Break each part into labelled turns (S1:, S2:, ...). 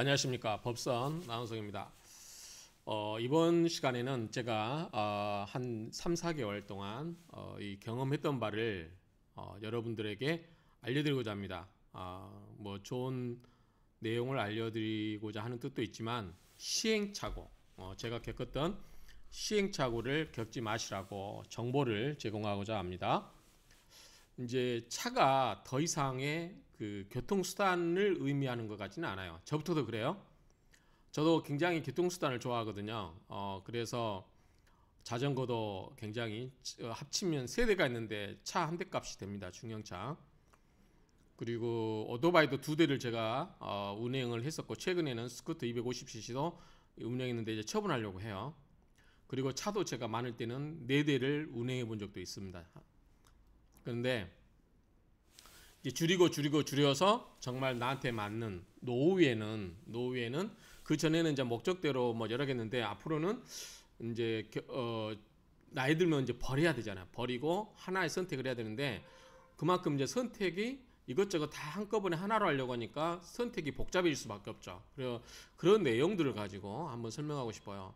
S1: 안녕하십니까 법선 나은성입니다. 어, 이번 시간에는 제가 어, 한 3, 4개월 동안 어, 이 경험했던 바를 어, 여러분들에게 알려드리고자 합니다. 아, 뭐 좋은 내용을 알려드리고자 하는 뜻도 있지만 시행착오, 어, 제가 겪었던 시행착오를 겪지 마시라고 정보를 제공하고자 합니다. 이제 차가 더 이상의 그 교통수단을 의미하는 것 같지는 않아요. 저부터도 그래요. 저도 굉장히 교통수단을 좋아하거든요. 어, 그래서 자전거도 굉장히 어, 합치면 세 대가 있는데 차 한 대 값이 됩니다. 중형차. 그리고 오토바이도 두 대를 제가 어, 운행을 했었고 최근에는 스쿠터 250cc도 운영했는데 이제 처분하려고 해요. 그리고 차도 제가 많을 때는 네 대를 운행해 본 적도 있습니다. 그런데 줄이고 줄이고 줄여서 정말 나한테 맞는 노후에는 노후에는 그 전에는 이제 목적대로 뭐 여러 개는데 앞으로는 이제 어 나이 들면 이제 버려야 되잖아. 요 버리고 하나의 선택을 해야 되는데 그만큼 이제 선택이 이것저것 다 한꺼번에 하나로 하려고 하니까 선택이 복잡해질 수밖에 없죠. 그래서 그런 내용들을 가지고 한번 설명하고 싶어요.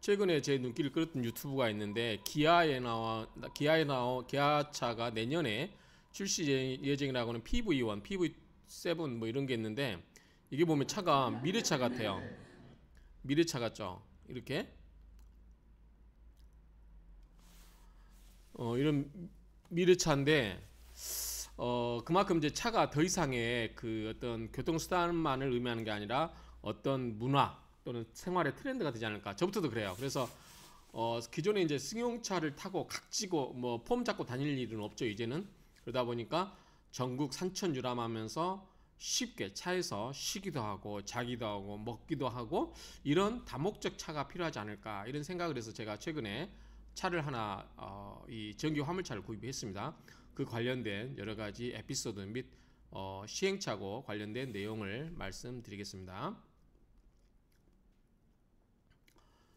S1: 최근에 제 눈길을 끌었던 유튜브가 있는데 기아에 나와 기아에 나와 기아차가 내년에 출시 예, 예정이라고 하는 PV1, PV7 뭐 이런 게 있는데 이게 보면 차가 미래차 같아요. 미래차 같죠? 이렇게 어, 이런 미래차인데 어, 그만큼 이제 차가 더 이상의 그 어떤 교통수단만을 의미하는 게 아니라 어떤 문화 또는 생활의 트렌드가 되지 않을까. 저부터도 그래요. 그래서 어, 기존에 이제 승용차를 타고 각지고 뭐 폼 잡고 다닐 일은 없죠. 이제는 그러다 보니까 전국 산천 유람하면서 쉽게 차에서 쉬기도 하고 자기도 하고 먹기도 하고 이런 다목적 차가 필요하지 않을까 이런 생각을 해서 제가 최근에 차를 하나 어, 이 전기 화물차를 구입했습니다. 그 관련된 여러 가지 에피소드 및 어, 시행착오 관련된 내용을 말씀드리겠습니다.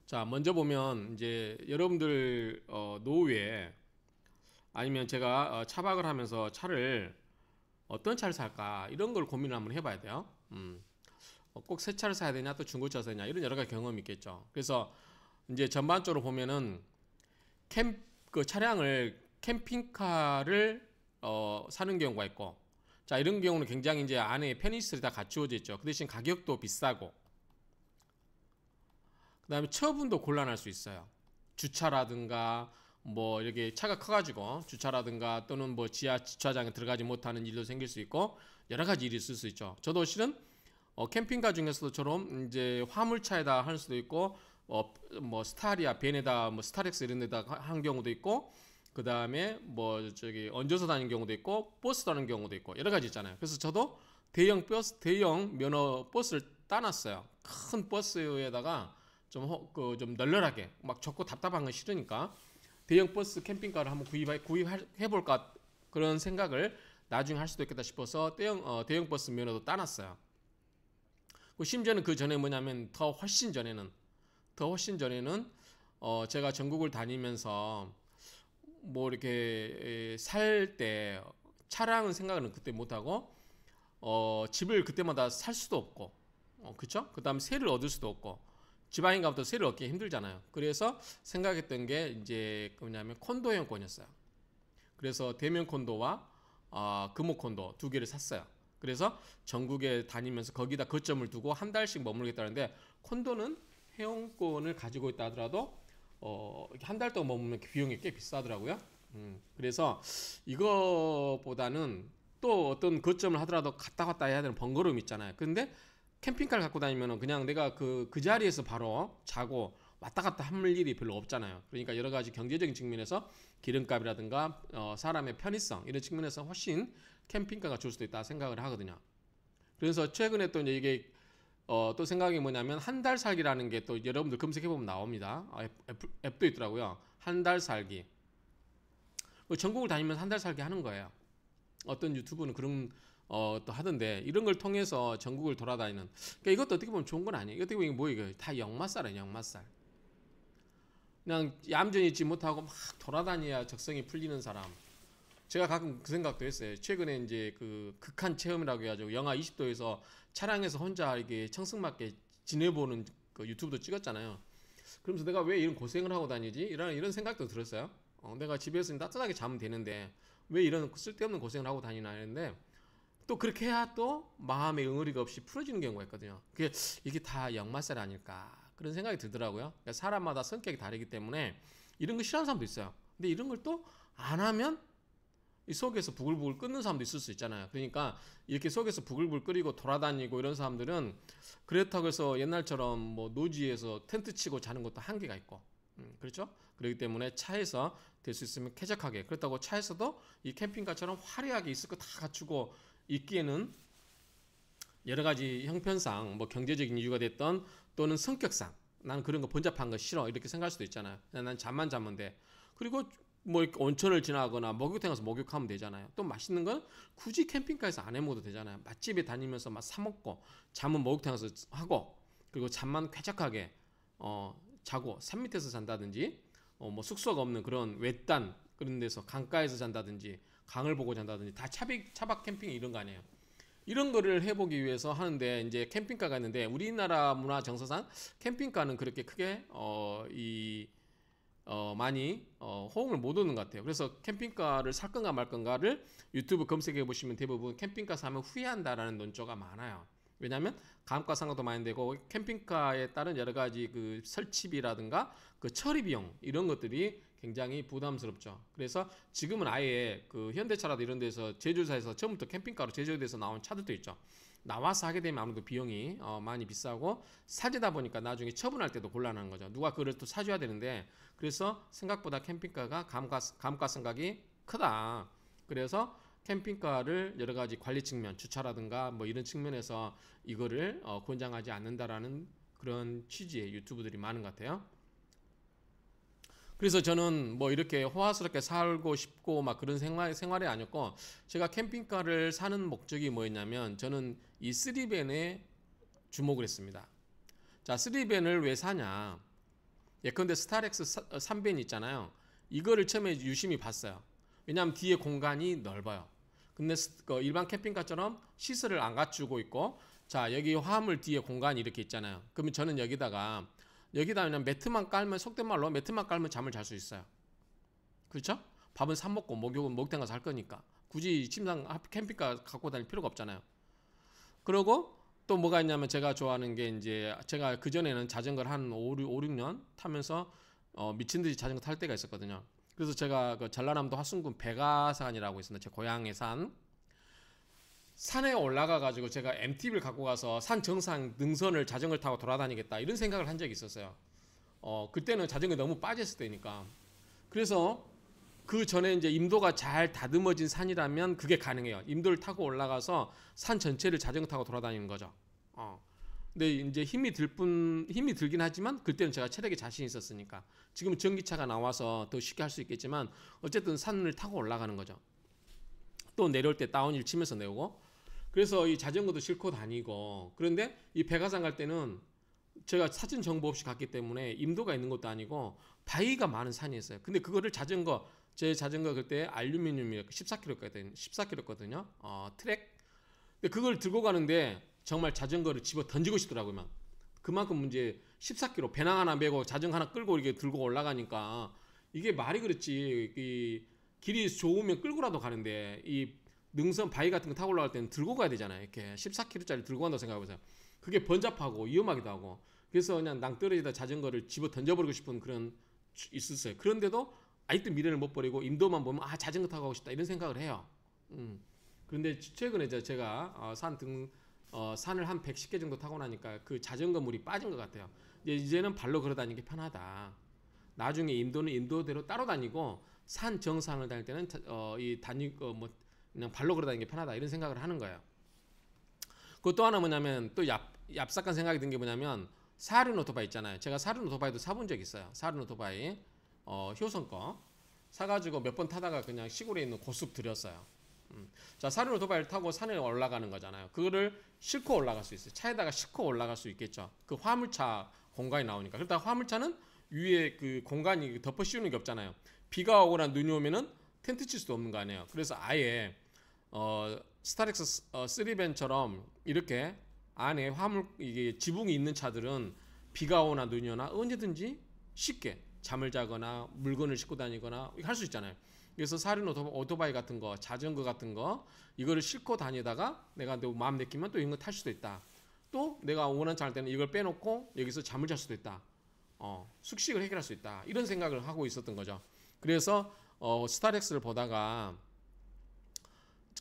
S1: 자 먼저 보면 이제 여러분들 어, 노후에 아니면 제가 어, 차박을 하면서 차를 어떤 차를 살까 이런 걸 고민을 한번 해봐야 돼요. 음. 어, 꼭새 차를 사야 되냐 또 중고차 사냐 이런 여러 가지 경험이 있겠죠. 그래서 이제 전반적으로 보면은 캠그 차량을 캠핑카를 어, 사는 경우가 있고 자 이런 경우는 굉장히 이제 안에 편의시설이 다 갖추어져 있죠. 그 대신 가격도 비싸고 그 다음에 처분도 곤란할 수 있어요. 주차라든가 뭐 이렇게 차가 커가지고 주차라든가 또는 뭐 지하 주차장에 들어가지 못하는 일도 생길 수 있고 여러 가지 일이 있을 수 있죠. 저도 실은 어, 캠핑카 중에서도처럼 이제 화물차에다 할 수도 있고 어, 뭐 스타리아, 벤에다 뭐 스타렉스 이런 데다 한 경우도 있고 그 다음에 뭐 저기 얹어서 다니는 경우도 있고 버스 다는 경우도 있고 여러 가지 있잖아요. 그래서 저도 대형 버스, 대형 면허 버스를 따놨어요. 큰 버스에다가 좀 그좀 그좀 널널하게 막 적고 답답한 건 싫으니까 대형 버스 캠핑카를 한번 구입해 구입해 볼까 그런 생각을 나중에 할 수도 있겠다 싶어서 대형 어, 대형 버스 면허도 따놨어요. 그 심지어는 그 전에 뭐냐면 더 훨씬 전에는 더 훨씬 전에는 어, 제가 전국을 다니면서 뭐 이렇게 살 때 차량은 생각은 그때 못하고 어, 집을 그때마다 살 수도 없고 어, 그쵸? 그 다음에 세를 얻을 수도 없고 지방인가부터 세를 얻기 힘들잖아요. 그래서 생각했던 게 이제 그 뭐냐면 콘도형 권이었어요. 그래서 대면 콘도와 어, 금호 콘도 두 개를 샀어요. 그래서 전국에 다니면서 거기다 거점을 두고 한 달씩 머물겠다는데 콘도는 회원권을 가지고 있다 하더라도 어, 한달 동안 머무는 비용이 꽤 비싸더라고요. 음, 그래서 이거보다는 또 어떤 거점을 하더라도 갔다 왔다 해야 되는 번거로움 이 있잖아요. 근데 캠핑카를 갖고 다니면 그냥 내가 그, 그 자리에서 바로 자고 왔다 갔다 할 일이 별로 없잖아요. 그러니까 여러 가지 경제적인 측면에서 기름값이라든가 어, 사람의 편의성 이런 측면에서 훨씬 캠핑카가 좋을 수도 있다 생각을 하거든요. 그래서 최근에 또 이제 이게 어, 또 생각이 뭐냐면 한 달 살기라는 게 또 여러분들 검색해 보면 나옵니다. 아, 앱, 앱, 도 있더라고요. 한 달 살기. 뭐 전국을 다니면서 한 달 살기 하는 거예요. 어떤 유튜브는 그런 어, 또 하던데 이런 걸 통해서 전국을 돌아다니는 그러니까 이것도 어떻게 보면 좋은 건 아니에요. 어떻게 이게 뭐 이거 다 역마살이야 역마살. 그냥 얌전히 있지 못하고 막 돌아다녀야 적성이 풀리는 사람. 제가 가끔 그 생각도 했어요. 최근에 이제 그 극한 체험이라고 해가지고 영하 20도에서 차량에서 혼자 이게 렇 청승맞게 지내보는 그 유튜브도 찍었잖아요. 그러면서 내가 왜 이런 고생을 하고 다니지? 이런 이런 생각도 들었어요. 어, 내가 집에서 따뜻하게 자면 되는데 왜 이런 쓸데없는 고생을 하고 다니나 했는데 또 그렇게 해야 또 마음의 응어리가 없이 풀어지는 경우가 있거든요. 그게 이게 다 역마살 아닐까 그런 생각이 들더라고요. 그러니까 사람마다 성격이 다르기 때문에 이런 거 싫어하는 사람도 있어요. 근데 이런 걸 또 안 하면 이 속에서 부글부글 끊는 사람도 있을 수 있잖아요. 그러니까 이렇게 속에서 부글부글 끓이고 돌아다니고 이런 사람들은 그렇다고 해서 옛날처럼 뭐 노지에서 텐트 치고 자는 것도 한계가 있고 음, 그렇죠? 그렇기 때문에 차에서 될 수 있으면 쾌적하게 그렇다고 차에서도 이 캠핑카처럼 화려하게 있을 거 다 갖추고 있기에는 여러 가지 형편상 뭐 경제적인 이유가 됐던 또는 성격상 나는 그런 거 번잡한 거 싫어 이렇게 생각할 수도 있잖아요. 난 잠만 자면 돼. 그리고 뭐 온천을 지나거나 목욕탕 가서 목욕하면 되잖아요. 또 맛있는 건 굳이 캠핑카에서 안 해먹어도 되잖아요. 맛집에 다니면서 막 사 먹고 잠은 목욕탕 가서 하고 그리고 잠만 쾌적하게 어 자고 산 밑에서 잔다든지 어뭐 숙소가 없는 그런 외딴 그런 데서 강가에서 잔다든지 강을 보고 잔다든지 다 차박 차박 캠핑 이런 거 아니에요. 이런 거를 해보기 위해서 하는데 이제 캠핑카 가있는데 우리나라 문화 정서상 캠핑카는 그렇게 크게 어 이 어, 많이 어, 호응을 못 얻는 것 같아요. 그래서 캠핑카를 살 건가 말 건가를 유튜브 검색해 보시면 대부분 캠핑카 사면 후회한다라는 논조가 많아요. 왜냐하면 감가상각도 많이 되고 캠핑카에 따른 여러 가지 그 설치비라든가 그 처리 비용 이런 것들이 굉장히 부담스럽죠. 그래서 지금은 아예 그 현대차라도 이런 데서 제조사에서 처음부터 캠핑카로 제조돼서 나온 차들도 있죠. 나와서 하게 되면 아무래도 비용이 어 많이 비싸고 사재다 보니까 나중에 처분할 때도 곤란한 거죠. 누가 그걸또 사줘야 되는데 그래서 생각보다 캠핑카가 감가 감가생각이 크다. 그래서 캠핑카를 여러 가지 관리 측면, 주차라든가 뭐 이런 측면에서 이거를 어 권장하지 않는다라는 그런 취지의 유튜브들이 많은 것 같아요. 그래서 저는 뭐 이렇게 호화스럽게 살고 싶고 막 그런 생활, 생활이 아니었고 제가 캠핑카를 사는 목적이 뭐였냐면 저는 이 쓰리벤에 주목을 했습니다. 자, 쓰리벤을 왜 사냐? 예컨대 스타렉스 3벤 어, 있잖아요. 이거를 처음에 유심히 봤어요. 왜냐하면 뒤에 공간이 넓어요. 근데 그 일반 캠핑카처럼 시설을 안 갖추고 있고 자 여기 화물 뒤에 공간이 이렇게 있잖아요. 그러면 저는 여기다가 여기다 그냥 매트만 깔면 속된 말로 매트만 깔면 잠을 잘 수 있어요. 그렇죠? 밥은 사 먹고 목욕은 목욕탕 가서 할 거니까 굳이 침상 캠핑카 갖고 다닐 필요가 없잖아요. 그리고 또 뭐가 있냐면 제가 좋아하는 게 이제 제가 그 전에는 자전거를 한 5, 5, 6년 타면서 어, 미친 듯이 자전거 탈 때가 있었거든요. 그래서 제가 그 전라남도 화순군 백아산이라고 있습니다. 제 고향에 산 산에 올라가 가지고 제가 MTB를 갖고 가서 산 정상 능선을 자전거 타고 돌아다니겠다 이런 생각을 한 적이 있었어요. 어 그때는 자전거 너무 빠졌을 때니까. 그래서 그 전에 이제 임도가 잘 다듬어진 산이라면 그게 가능해요. 임도를 타고 올라가서 산 전체를 자전거 타고 돌아다니는 거죠. 어. 근데 이제 힘이 들 뿐, 힘이 들긴 하지만 그때는 제가 체력에 자신이 있었으니까. 지금 전기차가 나와서 더 쉽게 할 수 있겠지만 어쨌든 산을 타고 올라가는 거죠. 또 내려올 때 다운힐 치면서 내오고 그래서 이 자전거도 싣고 다니고 그런데 이 백화산 갈 때는 제가 사진 정보 없이 갔기 때문에 임도가 있는 것도 아니고 바위가 많은 산이었어요. 근데 그거를 자전거 제 자전거 그때 알루미늄이 14kg거든 14kg거든요. 어, 트랙. 근데 그걸 들고 가는데 정말 자전거를 집어 던지고 싶더라고요. 막. 그만큼 이제 14kg 배낭 하나 메고 자전거 하나 끌고 이렇게 들고 올라가니까 이게 말이 그렇지 이 길이 좋으면 끌고라도 가는데 이 능선 바위 같은 거 타고 올라갈 때는 들고 가야 되잖아요. 이렇게 14kg짜리 들고 간다고 생각해 보세요. 그게 번잡하고 위험하기도 하고 그래서 그냥 낭떠러지다 자전거를 집어 던져버리고 싶은 그런 있었어요. 그런데도 아직도 미래를 못 버리고 인도만 보면 아 자전거 타고 가고 싶다 이런 생각을 해요. 음. 그런데 최근에 제가 어, 산 등, 어, 산을 한 110개 정도 타고 나니까 그 자전거 물이 빠진 것 같아요. 이제 이제는 발로 걸어 다니는 게 편하다. 나중에 인도는 인도대로 따로 다니고 산 정상을 다닐 때는 어, 이 단위 어, 뭐 그냥 발로 걸어 다니는 게 편하다 이런 생각을 하는 거예요. 그리고 또 하나 뭐냐면 또 얍, 얍삭한 생각이 든 게 뭐냐면 사륜 오토바이 있잖아요. 제가 사륜 오토바이도 사본 적 있어요. 사륜 오토바이 어, 효성 거 사가지고 몇 번 타다가 그냥 시골에 있는 고숲 들였어요. 음. 자 사륜 오토바이를 타고 산에 올라가는 거잖아요. 그거를 싣고 올라갈 수 있어요. 차에다가 싣고 올라갈 수 있겠죠. 그 화물차 공간이 나오니까. 그러다 화물차는 위에 그 공간이 덮어 씌우는 게 없잖아요. 비가 오거나 눈이 오면은 텐트 칠 수도 없는 거 아니에요. 그래서 아예 어, 스타렉스 어, 3밴처럼 이렇게 안에 화물 이게 지붕이 있는 차들은 비가 오나 눈이 오나 언제든지 쉽게 잠을 자거나 물건을 싣고 다니거나 할 수 있잖아요. 그래서 사륜 오토바이 같은 거, 자전거 같은 거 이거를 싣고 다니다가 내가 내 마음 내키면 또 이런 거탈 수도 있다. 또 내가 원한 잘할 때는 이걸 빼놓고 여기서 잠을 잘 수도 있다. 어, 숙식을 해결할 수 있다. 이런 생각을 하고 있었던 거죠. 그래서 어, 스타렉스를 보다가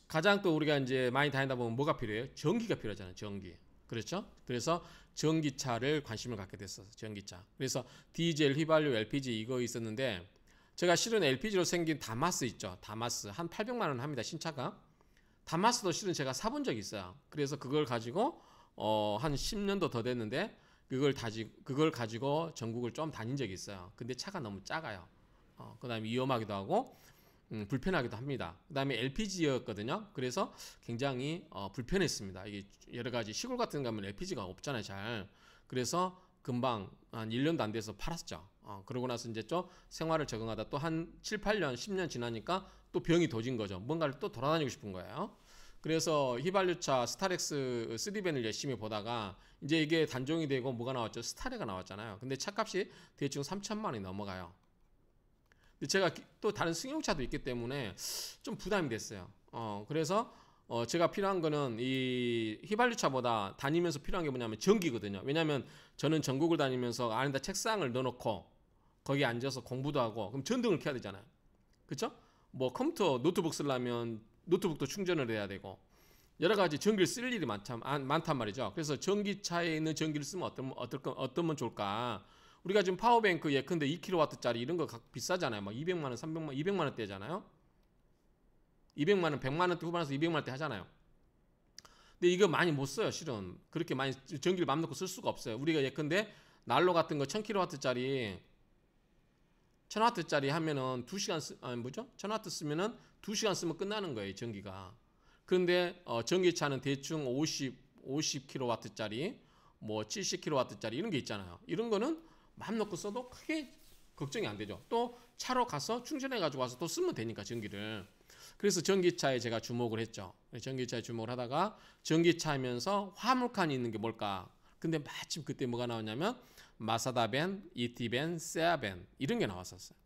S1: 가장 또 우리가 이제 많이 다니다 보면 뭐가 필요해요? 전기가 필요하잖아요. 전기. 그렇죠? 그래서 전기차를 관심을 갖게 됐어요. 전기차. 그래서 디젤, 휘발유, LPG 이거 있었는데 제가 실은 LPG로 생긴 다마스 있죠. 다마스 한 800만 원 합니다. 신차가. 다마스도 실은 제가 사본 적이 있어요. 그래서 그걸 가지고 어, 한 10년도 더 됐는데 그걸 다지 그걸 가지고 전국을 좀 다닌 적이 있어요. 근데 차가 너무 작아요. 어, 그 다음에 위험하기도 하고 음, 불편하기도 합니다. 그 다음에 LPG였거든요. 그래서 굉장히 어, 불편했습니다. 이게 여러 가지 시골 같은 가면 LPG가 없잖아요, 잘. 그래서 금방 한 1년도 안 돼서 팔았죠. 어, 그러고 나서 이제 좀 생활을 적응하다 또 한 7, 8년, 10년 지나니까 또 병이 도진 거죠. 뭔가를 또 돌아다니고 싶은 거예요. 그래서 휘발유차 스타렉스 3밴을 열심히 보다가 이제 이게 단종이 되고 뭐가 나왔죠? 스타렉가 나왔잖아요. 근데 차값이 대충 3천만 원이 넘어가요. 제가 또 다른 승용차도 있기 때문에 좀 부담이 됐어요. 어, 그래서 어, 제가 필요한 거는 이 휘발유 차보다 다니면서 필요한 게 뭐냐면 전기거든요. 왜냐면 저는 전국을 다니면서 안에다 책상을 넣어놓고 거기 앉아서 공부도 하고 그럼 전등을 켜야 되잖아요. 그렇죠? 뭐 컴퓨터 노트북 쓰려면 노트북도 충전을 해야 되고 여러 가지 전기를 쓸 일이 많참, 아, 많단 말이죠. 그래서 전기차에 있는 전기를 쓰면 어떤 어떨, 어떨, 어 좋을까? 우리가 지금 파워뱅크 예컨대 2kW짜리 이런 거 비싸잖아요. 막 200만 원, 300만 원, 200만 원대잖아요. 200만 원, 100만 원대 후반에서 200만 원대 하잖아요. 근데 이거 많이 못 써요, 실은. 그렇게 많이 전기를 맘 놓고 쓸 수가 없어요. 우리가 예컨대 난로 같은 거 1000kW짜리 1000W짜리 하면은 2시간 쓰 아니 뭐죠? 1000W 쓰면은 2시간 쓰면 끝나는 거예요, 전기가. 근데 어, 전기차는 대충 50 50kW짜리 뭐 70kW짜리 이런 게 있잖아요. 이런 거는 마음 놓고 써도 크게 걱정이 안 되죠. 또 차로 가서 충전해 가지고 와서 또 쓰면 되니까 전기를. 그래서 전기차에 제가 주목을 했죠. 전기차에 주목을 하다가 전기차면서 화물칸이 있는 게 뭘까? 근데 마침 그때 뭐가 나왔냐면 마사다벤, 이티벤, 세아벤 이런 게 나왔었어요.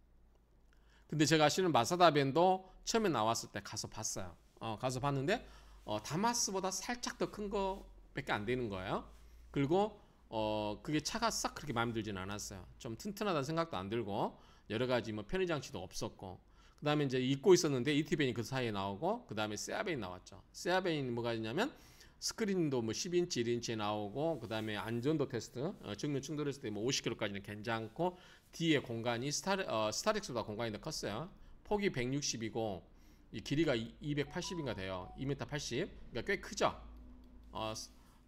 S1: 근데 제가 아시는 마사다벤도 처음에 나왔을 때 가서 봤어요. 어, 가서 봤는데 어, 다마스보다 살짝 더 큰 거밖에 안 되는 거예요. 그리고 어 그게 차가 싹 그렇게 마음에 들진 않았어요. 좀 튼튼하다는 생각도 안 들고 여러 가지 뭐 편의 장치도 없었고 그 다음에 이제 잊고 있었는데 이티벤이 그 사이에 나오고 그 다음에 세아벤이 나왔죠. 세아벤이 뭐가 있냐면 스크린도 뭐 10인치, 1인치에 나오고 그 다음에 안전도 테스트, 어, 정면 충돌했을 때 뭐 50km까지는 괜찮고 뒤에 공간이 스타, 어, 스타렉스보다 공간이 더 컸어요. 폭이 160이고 이 길이가 280인가 돼요. 2m 80. 그러니까 꽤 크죠. 어,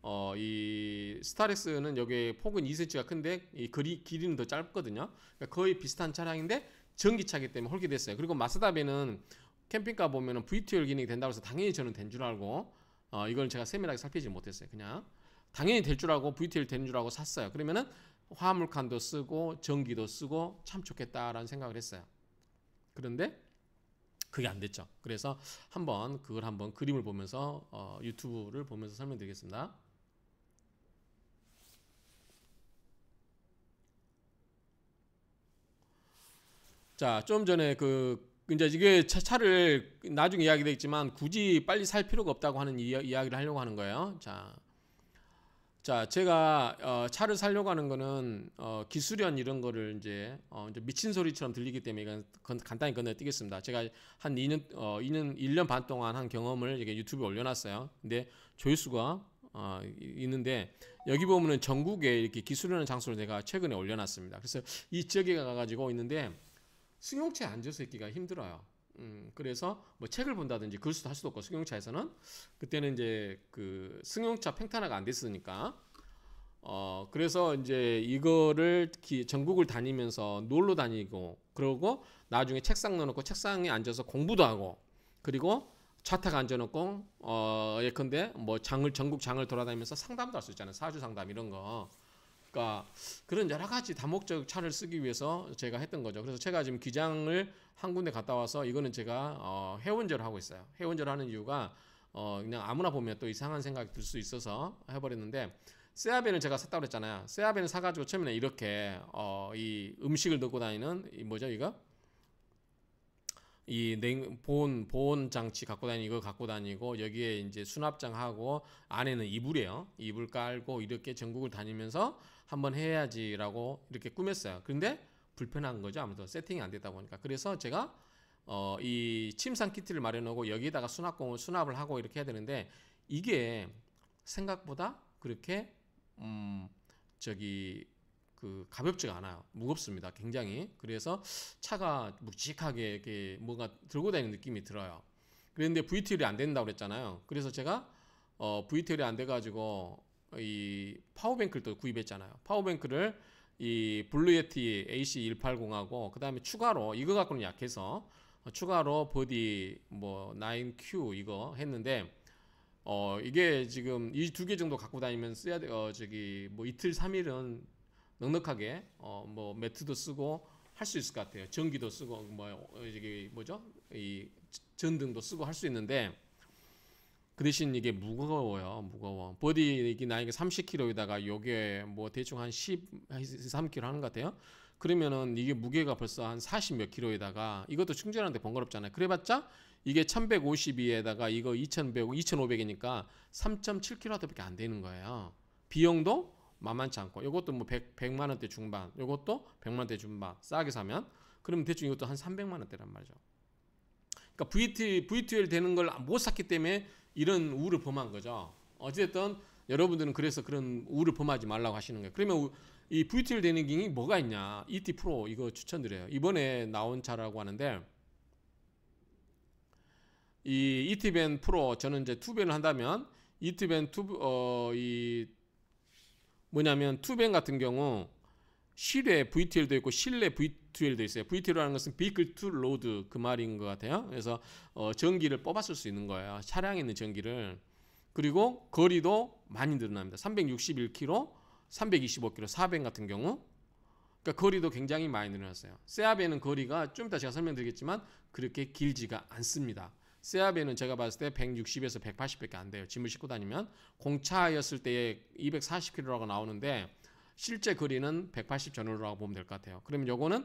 S1: 어, 이 스타렉스는 여기 폭은 2cm가 큰데 이 거리 길이는 더 짧거든요. 그러니까 거의 비슷한 차량인데 전기차기 때문에 홀게됐어요 그리고 마스다베는 캠핑카 보면은 VTOL 기능이 된다고 해서 당연히 저는 된 줄 알고 어, 이걸 제가 세밀하게 살피지 못했어요. 그냥 당연히 될 줄 알고 VTOL 된줄 알고 샀어요. 그러면은 화물칸도 쓰고 전기도 쓰고 참 좋겠다라는 생각을 했어요. 그런데 그게 안 됐죠. 그래서 한번 그걸 한번 그림을 보면서 어, 유튜브를 보면서 설명드리겠습니다. 자, 좀 전에 그 이제 이게 차, 를 나중에 이야기되겠지만 굳이 빨리 살 필요가 없다고 하는 이야, 기를 하려고 하는 거예요. 자, 자 제가 어, 차를 살려고 하는 거는 어, 기술연 이런 거를 이제, 어, 이제, 미친 소리처럼 들리기 때문에 이건 건, 간단히 건너뛰겠습니다. 제가 한 2년 어, 2년 1년 반 동안 한 경험을 이게 유튜브에 올려놨어요. 근데 조회수가 어, 있는데 여기 보면은 전국에 이렇게 기술연하는 장소를 제가 최근에 올려놨습니다. 그래서 이 지역에 가가지고 있는데 승용차에 앉아서 있기가 힘들어요. 음, 그래서 뭐 책을 본다든지 글 수도 할 수도 없고 승용차에서는 그때는 이제 그 승용차 팽탄화가 안 됐으니까 어 그래서 이제 이거를 기, 전국을 다니면서 놀러 다니고 그러고 나중에 책상 넣어놓고 책상에 앉아서 공부도 하고 그리고 좌탁 앉아놓고 어 예컨대 뭐 장을 전국 장을 돌아다니면서 상담도 할 수 있잖아요 사주 상담 이런 거 그러까 그런 여러 가지 다목적 차를 쓰기 위해서 제가 했던 거죠. 그래서 제가 지금 기장을 한 군데 갔다 와서 이거는 제가 어, 회원제 하고 있어요. 해운절 를 하는 이유가 어, 그냥 아무나 보면 또 이상한 생각이 들 수 있어서 해버렸는데 세아벤을 제가 샀다고 그랬잖아요. 세아벤을 사가지고 처음에는 이렇게 어, 이 음식을 넣고 다니는 이 뭐죠 이거? 이 냉, 보온, 보온 장치 갖고 다니고, 이거 갖고 다니고, 여기에 이제 수납장하고, 안에는 이불이에요. 이불 깔고, 이렇게 전국을 다니면서, 한번 해야지라고 이렇게 꾸몄어요. 그런데 불편한 거죠. 아무래도 세팅이 안됐다 보니까. 그래서 제가 어, 이 침상 키트를 마련하고 여기에다가 수납공을 수납을 하고 이렇게 해야 되는데 이게 생각보다 그렇게 음 저기 그 가볍지가 않아요. 무겁습니다. 굉장히. 그래서 차가 묵직하게 이렇게 뭔가 들고 다니는 느낌이 들어요. 그런데 VTL이 안 된다고 그랬잖아요. 그래서 제가 어, VTL이 안 돼가지고 이 파워뱅크를 또 구입했잖아요. 파워뱅크를 이 블루예티 AC180하고 그 다음에 추가로 이거 갖고는 약해서 추가로 버디 뭐 9Q 이거 했는데 어 이게 지금 이 두 개 정도 갖고 다니면 써야 돼. 어 저기 뭐 이틀 삼일은 넉넉하게 어뭐 매트도 쓰고 할 수 있을 것 같아요. 전기도 쓰고 뭐 어, 저기 뭐죠? 이 전등도 쓰고 할 수 있는데 그 대신 이게 무거워요. 무거워. 버디 이게 나에게 30kg에다가 요게 뭐 대충 한 10, 13kg 하는 것 같아요. 그러면은 이게 무게가 벌써 한 40몇 킬로에다가 이것도 충전하는데 번거롭잖아요. 그래봤자 이게 1152에다가 이거 2100, 2500이니까 3.7kW밖에 안 되는 거예요. 비용도 만만치 않고 이것도 뭐 100, 100만 원대 중반, 이것도 100만 원대 중반 싸게 사면 그러면 대충 이것도 한 300만 원대란 말이죠. 그러니까 VT, l 되는 걸 못 샀기 때문에 이런 우를 범한 거죠. 어찌됐든 여러분들은 그래서 그런 우를 범하지 말라고 하시는 거예요. 그러면 이 VTL 되는 기능이 뭐가 있냐? ET Pro 이거 추천드려요. 이번에 나온 차라고 하는데 이 ET Ben Pro 저는 이제 투벤을 한다면 ET b 밴투어이 뭐냐면 투벤 같은 경우 실외 VTL도 있고 실내 V t l VTL도 있어요. VTL이라는 것은 Vehicle to Load 그 말인 것 같아요. 그래서 어, 전기를 뽑았을 수 있는 거예요. 차량에 있는 전기를. 그리고 거리도 많이 늘어납니다. 361km, 325km, 400 같은 경우. 그러니까 거리도 굉장히 많이 늘어났어요. 세아베는 거리가 좀 이따 제가 설명드리겠지만 그렇게 길지가 않습니다. 세아베는 제가 봤을 때 160에서 180밖에 안 돼요. 짐을 싣고 다니면 공차였을 때에 240km라고 나오는데 실제 거리는 180 전후라고 보면 될 것 같아요. 그러면 요거는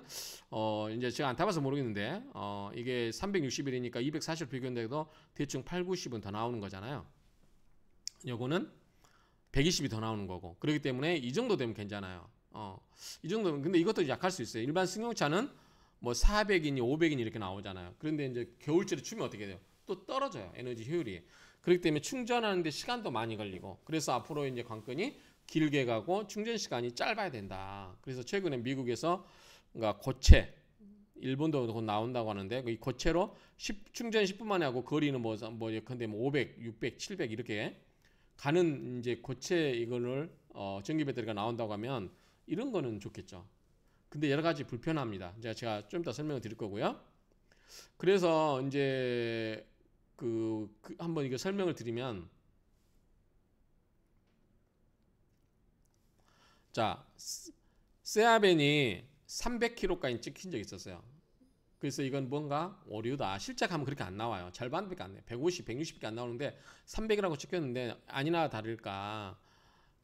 S1: 어 이제 제가 안 타봐서 모르겠는데 어 이게 3 6 0이니까240 비교인데도 대충 8, 90은 더 나오는 거잖아요. 요거는 120이 더 나오는 거고 그렇기 때문에 이 정도 되면 괜찮아요. 어이 정도면 근데 이것도 약할 수 있어요. 일반 승용차는 뭐 400이니 500이니 이렇게 나오잖아요. 그런데 이제 겨울철에 추면 어떻게 돼요? 또 떨어져요. 에너지 효율이. 그렇기 때문에 충전하는데 시간도 많이 걸리고 그래서 앞으로 이제 관건이 길게 가고 충전 시간이 짧아야 된다. 그래서 최근에 미국에서 그러니까 고체 일본도 곧 나온다고 하는데 이 고체로 10, 충전 10분 만에 하고 거리는 뭐뭐 뭐예컨뭐 500, 600, 700 이렇게 가는 이제 고체 이거를 어, 전기 배터리가 나온다고 하면 이런 거는 좋겠죠. 근데 여러 가지 불편합니다. 제가 제가 좀 이따 설명을 드릴 거고요. 그래서 이제 그, 그 한번 이거 설명을 드리면 자, 세아벤이 300kg까지 찍힌 적이 있었어요. 그래서 이건 뭔가 오류다. 실제 가면 그렇게 안 나와요. 절반밖에 안 돼. 150, 160밖에 안 나오는데 300이라고 찍혔는데 아니나 다를까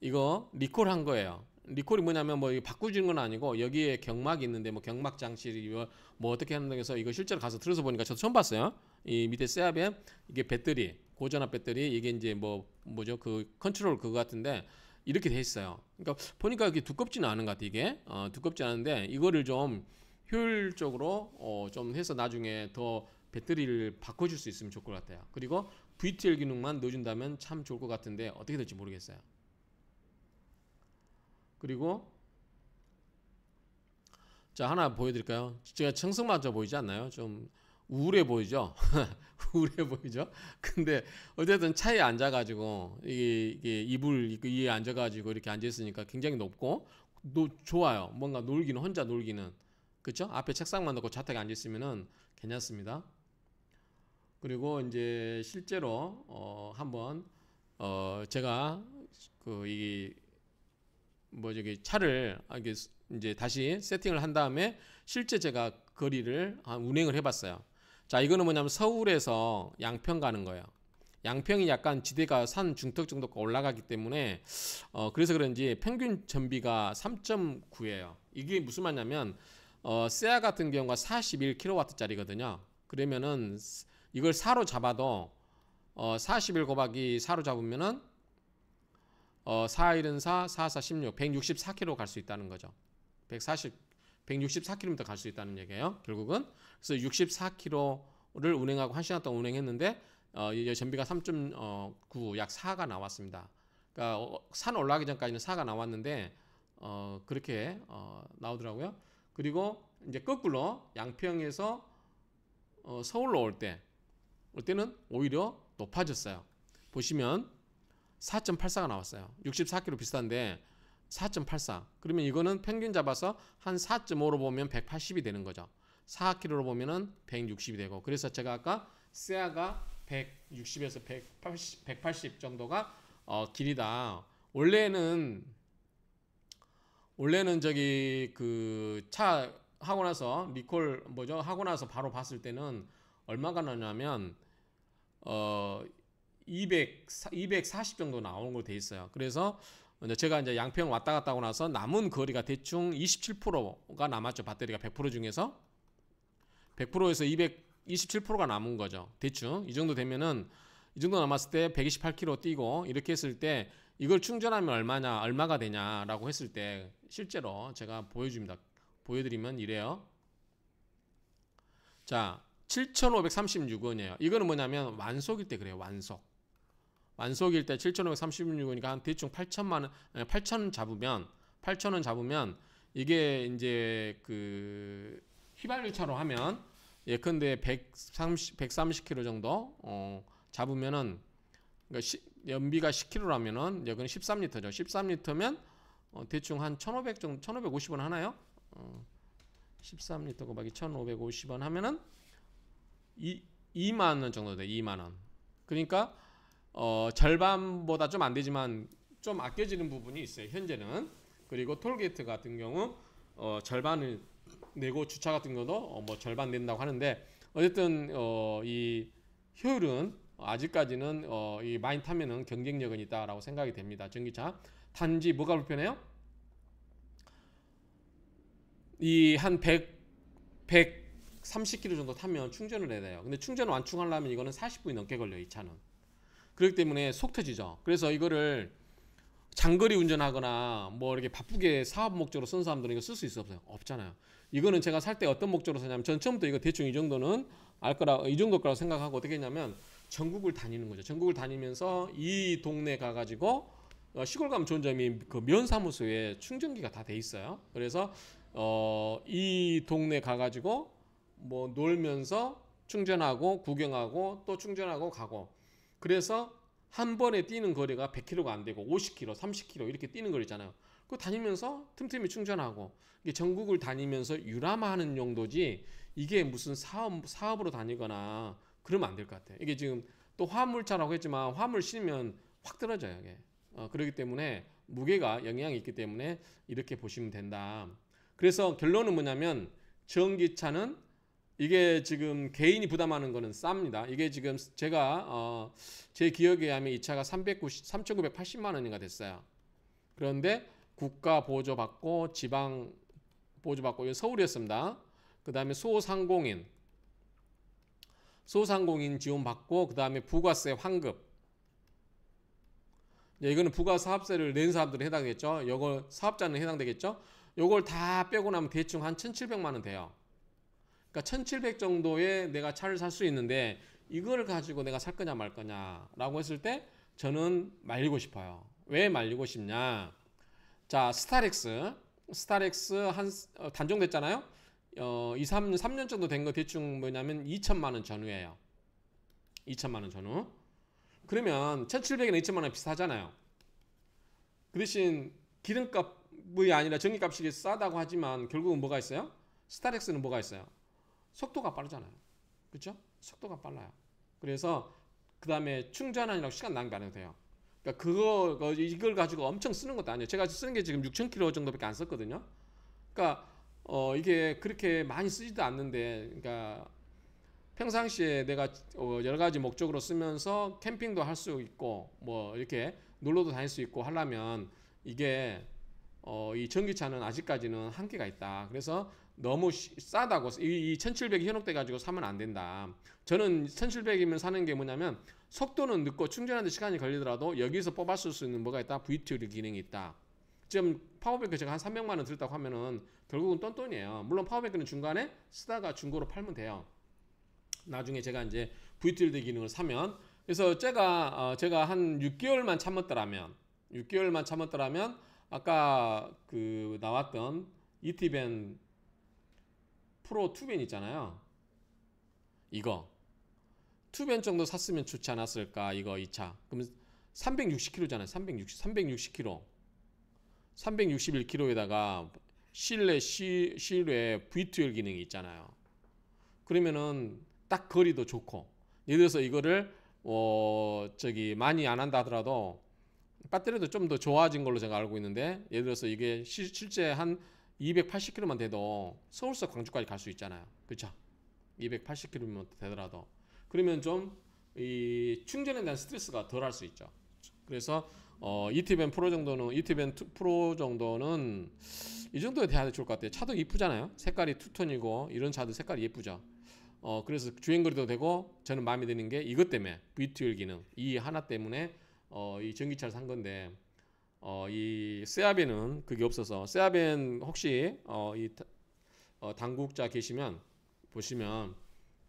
S1: 이거 리콜한 거예요. 리콜이 뭐냐면 뭐 바꾸지는 건 아니고 여기에 경막이 있는데 뭐 경막 장실이 뭐 어떻게 하는 데서 이거 실제로 가서 들어서 보니까 저도 처음 봤어요. 이 밑에 세아벤 이게 배터리 고전압 배터리 이게 이제 뭐 뭐죠 그 컨트롤 그거 같은데 이렇게 돼 있어요. 그러니까 보니까 이렇게 두껍지는 않은 것 같아 이게 어, 두껍지 않은데 이거를 좀 효율적으로 어, 좀 해서 나중에 더 배터리를 바꿔줄 수 있으면 좋을 것 같아요. 그리고 VTL 기능만 넣어준다면 참 좋을 것 같은데 어떻게 될지 모르겠어요. 그리고 자 하나 보여드릴까요? 제가 청성마저 보이지 않나요? 좀 우울해 보이죠? 우울해 보이죠? 근데 어쨌든 차에 앉아가지고 이게, 이게 이불 위에 앉아가지고 이렇게 앉아있으니까 굉장히 높고 노, 좋아요. 뭔가 놀기는 혼자 놀기는 그렇 앞에 책상만 놓고 자택에 앉아있으면 괜찮습니다. 그리고 이제 실제로 어, 한번 어, 제가 그이뭐 저기 차를 이제 다시 세팅을 한 다음에 실제 제가 거리를 운행을 해봤어요. 자, 이거는 뭐냐면 서울에서 양평 가는 거예요. 양평이 약간 지대가 산 중턱 정도가 올라가기 때문에 어 그래서 그런지 평균 전비가 3.9예요. 이게 무슨 말이냐면 어 세아 같은 경우가 41kW짜리거든요. 그러면은 이걸 4로 잡아도 어41 곱하기 4로 잡으면은 어4 1은 4, 4, 4, 16, 164km 갈수 있다는 거죠. 140 164km 갈 수 있다는 얘기예요. 결국은 그래서 64km를 운행하고 1시간 동안 운행했는데 어, 전비가 3.9약 어, 4가 나왔습니다. 그러니까 어, 산 올라가기 전까지는 4가 나왔는데 어, 그렇게 어, 나오더라고요. 그리고 이제 거꾸로 양평에서 어, 서울로 올 때, 올 때는 오히려 높아졌어요. 보시면 4.84가 나왔어요. 64km 비슷한데 4.84 그러면 이거는 평균 잡아서 한 4.5로 보면 180이 되는 거죠 4kg로 보면은 160이 되고 그래서 제가 아까 세아가 160에서 180, 180 정도가 어, 길이다 원래는 원래는 저기 그 차 하고 나서 리콜 뭐죠 하고 나서 바로 봤을 때는 얼마가 나냐면 어 200, 240 정도 나오는 걸로 돼 있어요 그래서 제가 이제 양평 왔다 갔다 하고 나서 남은 거리가 대충 27%가 남았죠. 배터리가 100% 중에서 100%에서 227%가 남은 거죠. 대충 이 정도 되면은 이 정도 남았을 때 128km 뛰고 이렇게 했을 때 이걸 충전하면 얼마냐 얼마가 되냐라고 했을 때 실제로 제가 보여줍니다. 보여드리면 이래요. 자, 7,536원이에요. 이거는 뭐냐면 완속일 때 그래요. 완속. 만석일때 7,536이니까 한 대충 8천만 원, 8천 예, 잡으면 8천 원 잡으면 이게 이제 그 휘발유차로 하면 예컨대 130 130km 정도 어 잡으면은 그러니까 시, 연비가 10km라면은 여건 13리터죠. 13리터면 어, 대충 한1,500 정도 1,550원 하나요? 어, 13리터 곱하기 1,550원 하면은 이 2만 원 정도 돼. 2만 원. 그러니까 어, 절반보다 좀 안 되지만 좀 아껴지는 부분이 있어요. 현재는 그리고 톨게이트 같은 경우 어, 절반을 내고 주차 같은 경도 어, 뭐 절반 낸다고 하는데 어쨌든 어, 이 효율은 아직까지는 어, 이 많이 타면은 경쟁력은 있다라고 생각이 됩니다. 전기차 단지 뭐가 불편해요? 이한 100, 130km 정도 타면 충전을 해야 돼요. 근데 충전 완충하려면 이거는 40분이 넘게 걸려요. 이 차는. 그렇기 때문에 속 터지죠. 그래서 이거를 장거리 운전하거나 뭐 이렇게 바쁘게 사업 목적으로 쓴 사람들은 이거 쓸 수 있어 없어요? 없잖아요. 이거는 제가 살 때 어떤 목적으로 샀냐면 전 처음부터 이거 대충 이 정도는 알 거라 이 정도 거라고 생각하고 어떻게 했냐면 전국을 다니는 거죠. 전국을 다니면서 이 동네 가가지고 어, 시골 가면 좋은 점이 그 면사무소에 충전기가 다 돼 있어요. 그래서 어, 이 동네 가가지고 뭐 놀면서 충전하고 구경하고 또 충전하고 가고 그래서 한 번에 뛰는 거리가 100km가 안 되고 50km, 30km 이렇게 뛰는 거리잖아요. 그 다니면서 틈틈이 충전하고 이게 전국을 다니면서 유람하는 용도지 이게 무슨 사업 사업으로 다니거나 그러면 안 될 것 같아요. 이게 지금 또 화물차라고 했지만 화물 실면 확 떨어져요. 이게. 어, 그렇기 때문에 무게가 영향이 있기 때문에 이렇게 보시면 된다. 그래서 결론은 뭐냐면 전기차는 이게 지금 개인이 부담하는 거는 쌉니다. 이게 지금 제가 어, 제 기억에 의하면 이 차가 390, 3,980만 원인가 됐어요. 그런데 국가 보조 받고 지방 보조 받고 서울이었습니다. 그 다음에 소상공인 소상공인 지원 받고 그 다음에 부가세 환급 이거는 부가 사업세를 낸 사람들은 해당되겠죠. 이걸 사업자는 해당되겠죠. 이걸 다 빼고 나면 대충 한 1,700만 원 돼요. 그러니까 1700 정도에 내가 차를 살 수 있는데 이걸 가지고 내가 살 거냐 말 거냐라고 했을 때 저는 말리고 싶어요. 왜 말리고 싶냐? 자, 스타렉스. 스타렉스 한 어, 단종됐잖아요. 어, 2, 3, 3년 정도 된 거 대충 뭐냐면 2천만 원전후에요 2천만 원 전후. 그러면 1,700이나 2천만 원 비슷하잖아요. 그 대신 기름값이 아니라 전기값이 싸다고 하지만 결국은 뭐가 있어요? 스타렉스는 뭐가 있어요? 속도가 빠르잖아요. 그렇죠? 속도가 빨라요. 그래서 그 다음에 충전하느라고 시간 낭비하는 돼요. 그러니까 그거 이걸 가지고 엄청 쓰는 것도 아니에요. 제가 쓰는 게 지금 6,000km 정도밖에 안 썼거든요. 그러니까 어 이게 그렇게 많이 쓰지도 않는데, 그러니까 평상시에 내가 어, 여러 가지 목적으로 쓰면서 캠핑도 할 수 있고 뭐 이렇게 놀러도 다닐 수 있고 하려면 이게 어이 전기차는 아직까지는 한계가 있다. 그래서 너무 싸다고 이, 이 1700이 현혹돼 가지고 사면 안 된다. 저는 1700이면 사는 게 뭐냐면 속도는 늦고 충전하는데 시간이 걸리더라도 여기서 뽑아 쓸 수 있는 뭐가 있다? VTOL 기능이 있다. 지금 파워뱅크 제가 한 300만 원 들었다고 하면은 결국은 똔똔이에요. 물론 파워뱅크는 중간에 쓰다가 중고로 팔면 돼요. 나중에 제가 이제 VTOL 기능을 사면 그래서 제가 어, 제가 한 6개월만 참았더라면 6개월만 참았더라면 아까 그 나왔던 이티벤 프로 투벤 있잖아요. 이거 투벤 정도 샀으면 좋지 않았을까 이거 2차. 그럼 360kg잖아요. 360 360kg. 361kg에다가 실내 시, 실외 V2L 기능이 있잖아요. 그러면은 딱 거리도 좋고 예를 들어서 이거를 어 저기 많이 안 한다 하더라도 배터리도 좀 더 좋아진 걸로 제가 알고 있는데 예를 들어서 이게 시, 실제 한 280km만 돼도 서울서 광주까지 갈 수 있잖아요. 그쵸 280km면 되더라도 그러면 좀 이 충전에 대한 스트레스가 덜할 수 있죠. 그래서 어, ETBM 프로 정도는 ETBM 프로 정도는 이 정도에 대야 좋을 것 같아요. 차도 이쁘잖아요 색깔이 투톤이고 이런 차도 색깔이 예쁘죠. 어, 그래서 주행거리도 되고 저는 마음에 드는 게 이것 때문에 v t u 기능 이 하나 때문에 어, 이 전기차를 산 건데 어, 이 세아벤은 그게 없어서 세아벤 혹시 어, 이 어, 당국자 계시면 보시면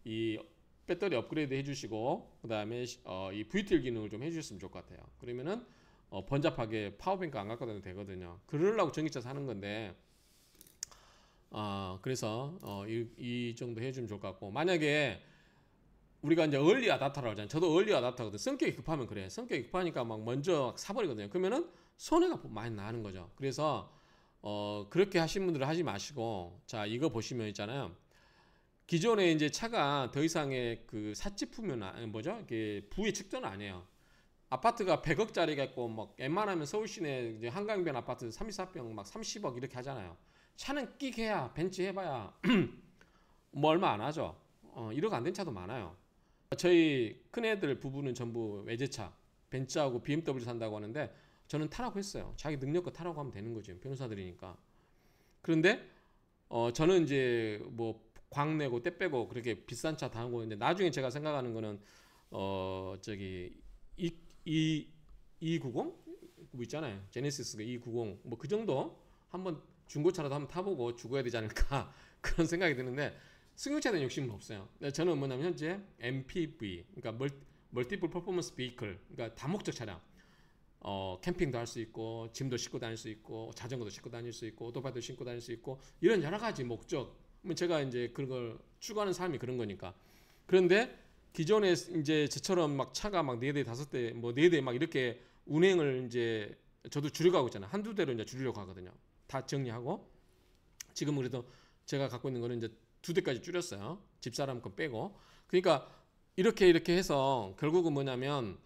S1: 이 배터리 업그레이드 해주시고 그 다음에 어, 이 V틀 기능을 좀 해주셨으면 좋을 것 같아요. 그러면은 어, 번잡하게 파워뱅크 안 갖고 다녀도 되거든요. 그러려고 전기차 사는 건데 어, 그래서 어, 이, 이 정도 해주면 좋을 것 같고 만약에 우리가 이제 얼리 아답터라고 하잖아요. 저도 얼리 아답터거든요. 성격이 급하면 그래. 성격이 급하니까 막 먼저 사버리거든요. 그러면은 손해가 많이 나는 거죠. 그래서 어 그렇게 하신 분들은 하지 마시고 자 이거 보시면 있잖아요. 기존에 이제 차가 더 이상의 그 사치품은 아, 뭐죠? 이게 부의 측정은 아니에요. 아파트가 100억짜리가 있고 막 웬만하면 서울 시내 이제 한강변 아파트 34평 막 30억 이렇게 하잖아요. 차는 끼게야벤치 해봐야 뭐 얼마 안 하죠. 어, 1억 안된 차도 많아요. 저희 큰애들 부부는 전부 외제차 벤츠하고 BMW 산다고 하는데 저는 타라고 했어요. 자기 능력껏 타라고 하면 되는 거죠. 변호사들이니까. 그런데 어 저는 이제 뭐광 내고 떼 빼고 그렇게 비싼 차 타는 거였는데 나중에 제가 생각하는 거는 어 저기 이이 290? 뭐 있잖아요. 제네시스 290. 뭐 그 정도 한번 중고차라도 한번 타보고 죽어야 되지 않을까 그런 생각이 드는데 승용차에 대한 욕심은 없어요. 저는 뭐냐면 현재 MPV, 그러니까 멀, 멀티플 퍼포먼스 비클, 그러니까 다목적 차량. 어, 캠핑도 할 수 있고 짐도 싣고 다닐 수 있고 자전거도 싣고 다닐 수 있고 오토바이도 싣고 다닐 수 있고 이런 여러 가지 목적. 뭐 제가 이제 그걸 추구하는 사람이 그런 거니까. 그런데 기존에 이제 저처럼 막 차가 막 네 대 다섯 대 뭐 네 대 막 이렇게 운행을 이제 저도 줄여가고 있잖아요. 한 두 대로 이제 줄이려고 하거든요. 다 정리하고 지금 그래도 제가 갖고 있는 거는 이제 두 대까지 줄였어요. 집사람 건 빼고. 그러니까 이렇게 이렇게 해서 결국은 뭐냐면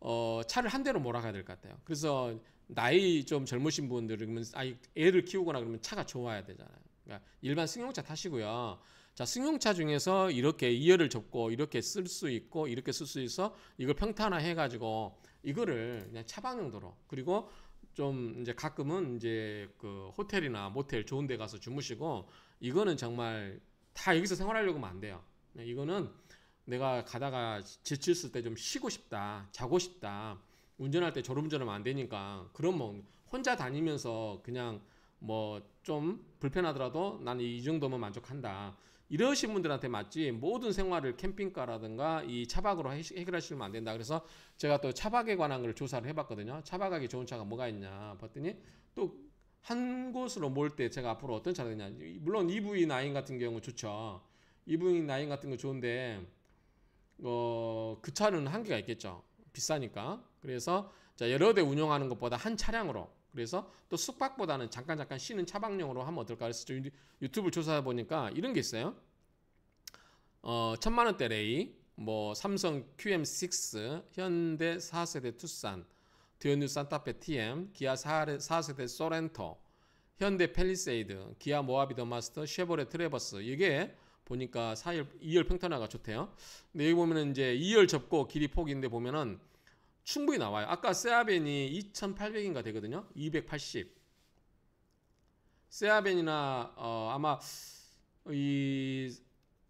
S1: 어, 차를 한 대로 몰아가야 될 것 같아요. 그래서 나이 좀 젊으신 분들은 그러면 아이 애를 키우거나 그러면 차가 좋아야 되잖아요. 그러니까 일반 승용차 타시고요. 자, 승용차 중에서 이렇게 이열을 접고 이렇게 쓸 수 있고 이렇게 쓸 수 있어 이걸 평탄화 해가지고 이거를 그냥 차방 용도로 그리고 좀 이제 가끔은 이제 그 호텔이나 모텔 좋은 데 가서 주무시고 이거는 정말 다 여기서 생활하려고 하면 안 돼요. 네, 이거는 내가 가다가 지쳤을 때 좀 쉬고 싶다, 자고 싶다, 운전할 때 졸음운전하면 안 되니까 그럼 뭐 혼자 다니면서 그냥 뭐 좀 불편하더라도 나는 이 정도면 만족한다. 이러신 분들한테 맞지 모든 생활을 캠핑카라든가 이 차박으로 해결하시면 안 된다. 그래서 제가 또 차박에 관한 걸 조사를 해봤거든요. 차박하기 좋은 차가 뭐가 있냐 봤더니 또 한 곳으로 몰 때 제가 앞으로 어떤 차가 되냐. 물론 EV9 같은 경우 좋죠. EV9 같은 거 좋은데 어, 그 차는 한계가 있겠죠. 비싸니까. 그래서 자, 여러 대 운영하는 것보다 한 차량으로 그래서 또 숙박보다는 잠깐 잠깐 쉬는 차박용으로 하면 어떨까 그래서 유튜브를 조사해 보니까 이런 게 있어요. 어, 천만 원대 레이, 뭐 삼성 QM6, 현대 4세대 투싼, 드현뉴 산타페 TM, 기아 4세대 소렌토, 현대 펠리세이드, 기아 모하비더 마스터, 쉐보레 트레버스 이게 보니까 4열 2열 평탄화가 좋대요. 근데 여기 보면은 이제 2열 접고 길이 폭인데 보면은 충분히 나와요. 아까 세아벤이 2,800인가 되거든요. 280. 세아벤이나 어, 아마 이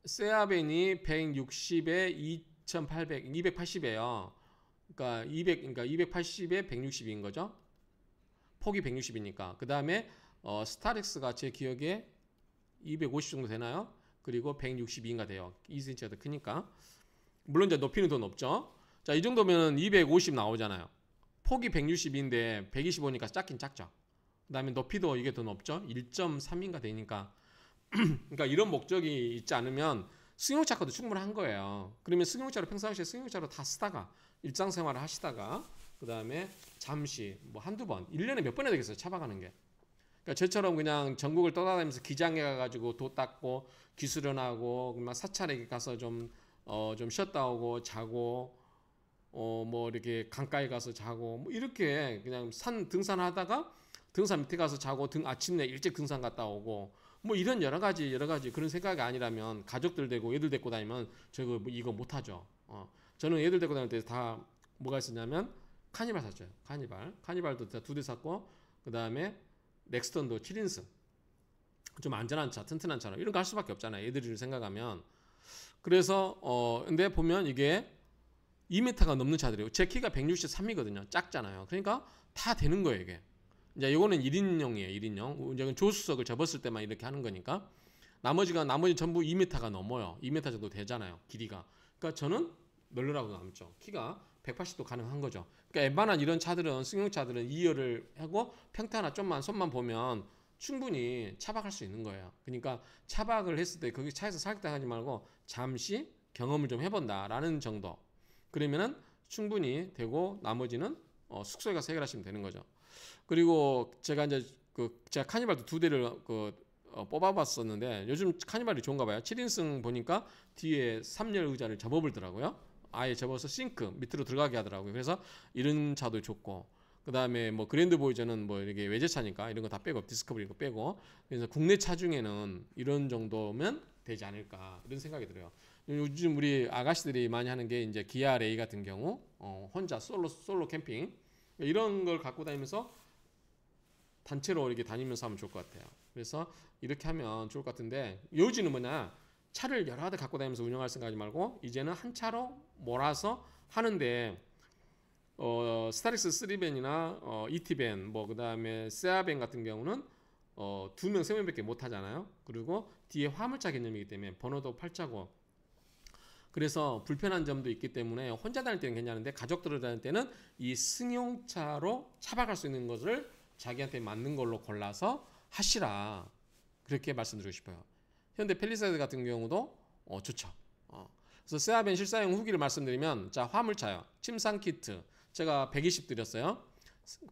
S1: 세아벤이 160에 2,800, 280이에요. 그러니까 200, 그러니까 280에 160인 거죠. 폭이 160이니까. 그 다음에 어, 스타렉스가 제 기억에 250 정도 되나요? 그리고 162인가 돼요. 2cm가 더 크니까. 물론 이제 높이는 더 높죠. 자, 이 정도면 250 나오잖아요. 폭이 1 6 2인데 125니까 작긴 작죠. 그다음에 높이도 이게 더 높죠. 1.3인가 되니까. 그러니까 이런 목적이 있지 않으면 승용차 커도 충분한 거예요. 그러면 승용차로 평상시에 승용차로 다 쓰다가 일상생활을 하시다가 그다음에 잠시 뭐 한두 번, 1년에 몇번이나 되겠어요. 차박하는 게. 그러니까 저처럼 그냥 전국을 떠다니면서 기장에 가가지고 도 닦고 기술연하고 막 사찰에 가서 좀 어, 좀 쉬었다 오고 자고 어, 뭐 이렇게 강가에 가서 자고 뭐 이렇게 그냥 산 등산하다가 등산 밑에 가서 자고 등 아침에 일찍 등산 갔다 오고 뭐 이런 여러 가지 여러 가지 그런 생각이 아니라면 가족들 되고 애들 데리고 다니면 저거 뭐 이거 못 하죠. 어. 저는 애들 데리고 다닐 때 다 뭐가 있었냐면 카니발 샀죠. 카니발. 카니발도 두 대 샀고 그다음에 넥스턴도 7인승 좀 안전한 차, 튼튼한 차라 이런 거 할 수밖에 없잖아요. 애들을 생각하면 그래서 어 근데 보면 이게 2m가 넘는 차들이에요. 제 키가 163이거든요. 작잖아요. 그러니까 다 되는 거예요, 이게. 이제 이거는 1인용이에요, 1인용. 이제 조수석을 접었을 때만 이렇게 하는 거니까. 나머지가 나머지 전부 2m가 넘어요. 2m 정도 되잖아요. 길이가. 그러니까 저는 널널라고 남죠. 키가 180도 가능한 거죠. 그러니까 웬만한 이런 차들은 승용차들은 2열을 하고 평타나 좀만 손만 보면 충분히 차박할 수 있는 거예요. 그러니까 차박을 했을 때 거기 차에서 사격당하지 말고 잠시 경험을 좀 해본다라는 정도. 그러면은 충분히 되고 나머지는 어, 숙소에 가서 해결하시면 되는 거죠. 그리고 제가 이제 그 제가 카니발도 두 대를 그 어, 뽑아봤었는데 요즘 카니발이 좋은가 봐요. 7인승 보니까 뒤에 3열 의자를 접어불더라고요. 아예 접어서 싱크 밑으로 들어가게 하더라고요. 그래서 이런 차도 좋고 그 다음에 뭐 그랜드 보이저는 뭐 이렇게 외제차니까 이런 거 다 빼고 디스커버리 이거 빼고 그래서 국내 차 중에는 이런 정도면 되지 않을까 이런 생각이 들어요. 요즘 우리 아가씨들이 많이 하는 게 이제 기아 레이 같은 경우 어, 혼자 솔로 솔로 캠핑 그러니까 이런 걸 갖고 다니면서 단체로 이렇게 다니면서 하면 좋을 것 같아요. 그래서 이렇게 하면 좋을 것 같은데 요지는 뭐냐 차를 여러 대 갖고 다니면서 운영할 생각하지 말고 이제는 한 차로 몰아서 하는데 어, 스타렉스 3밴이나 어, ET밴 뭐 그다음에 세아밴 같은 경우는 어, 두 명, 세 명밖에 못 하잖아요. 그리고 뒤에 화물차 개념이기 때문에 번호도 8자고 그래서 불편한 점도 있기 때문에 혼자 다닐 때는 괜찮은데 가족들을 다닐 때는 이 승용차로 차박할 수 있는 것을 자기한테 맞는 걸로 골라서 하시라 그렇게 말씀드리고 싶어요. 현대 펠리사이드 같은 경우도 어, 좋죠. 어. 그래서 세아벤 실사용 후기를 말씀드리면 자 화물차요. 침상 키트 제가 120 드렸어요.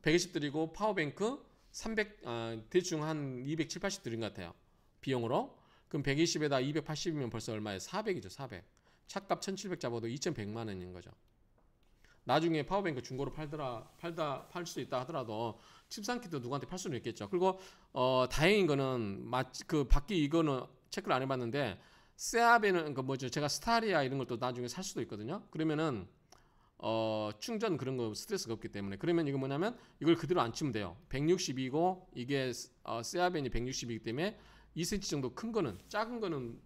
S1: 120 드리고 파워뱅크 300 아, 대충 한 270, 80 드린 것 같아요. 비용으로 그럼 120에다 280이면 벌써 얼마예요? 400이죠. 400. 차값 1,700 잡아도 2,100만 원인 거죠. 나중에 파워뱅크 중고로 팔더라 팔다 팔 수 있다 하더라도 침상키트 누구한테 팔 수는 있겠죠. 그리고 어 다행인 거는 마그 바퀴 이거는 체크를 안 해봤는데 세아베는 그 뭐죠 제가 스타리아 이런 것도 나중에 살 수도 있거든요 그러면은 어 충전 그런 거 스트레스가 없기 때문에 그러면 이거 뭐냐면 이걸 그대로 안 치면 돼요 160이고 이게 어, 세아벤이 160이기 때문에 2cm 정도 큰 거는 작은 거는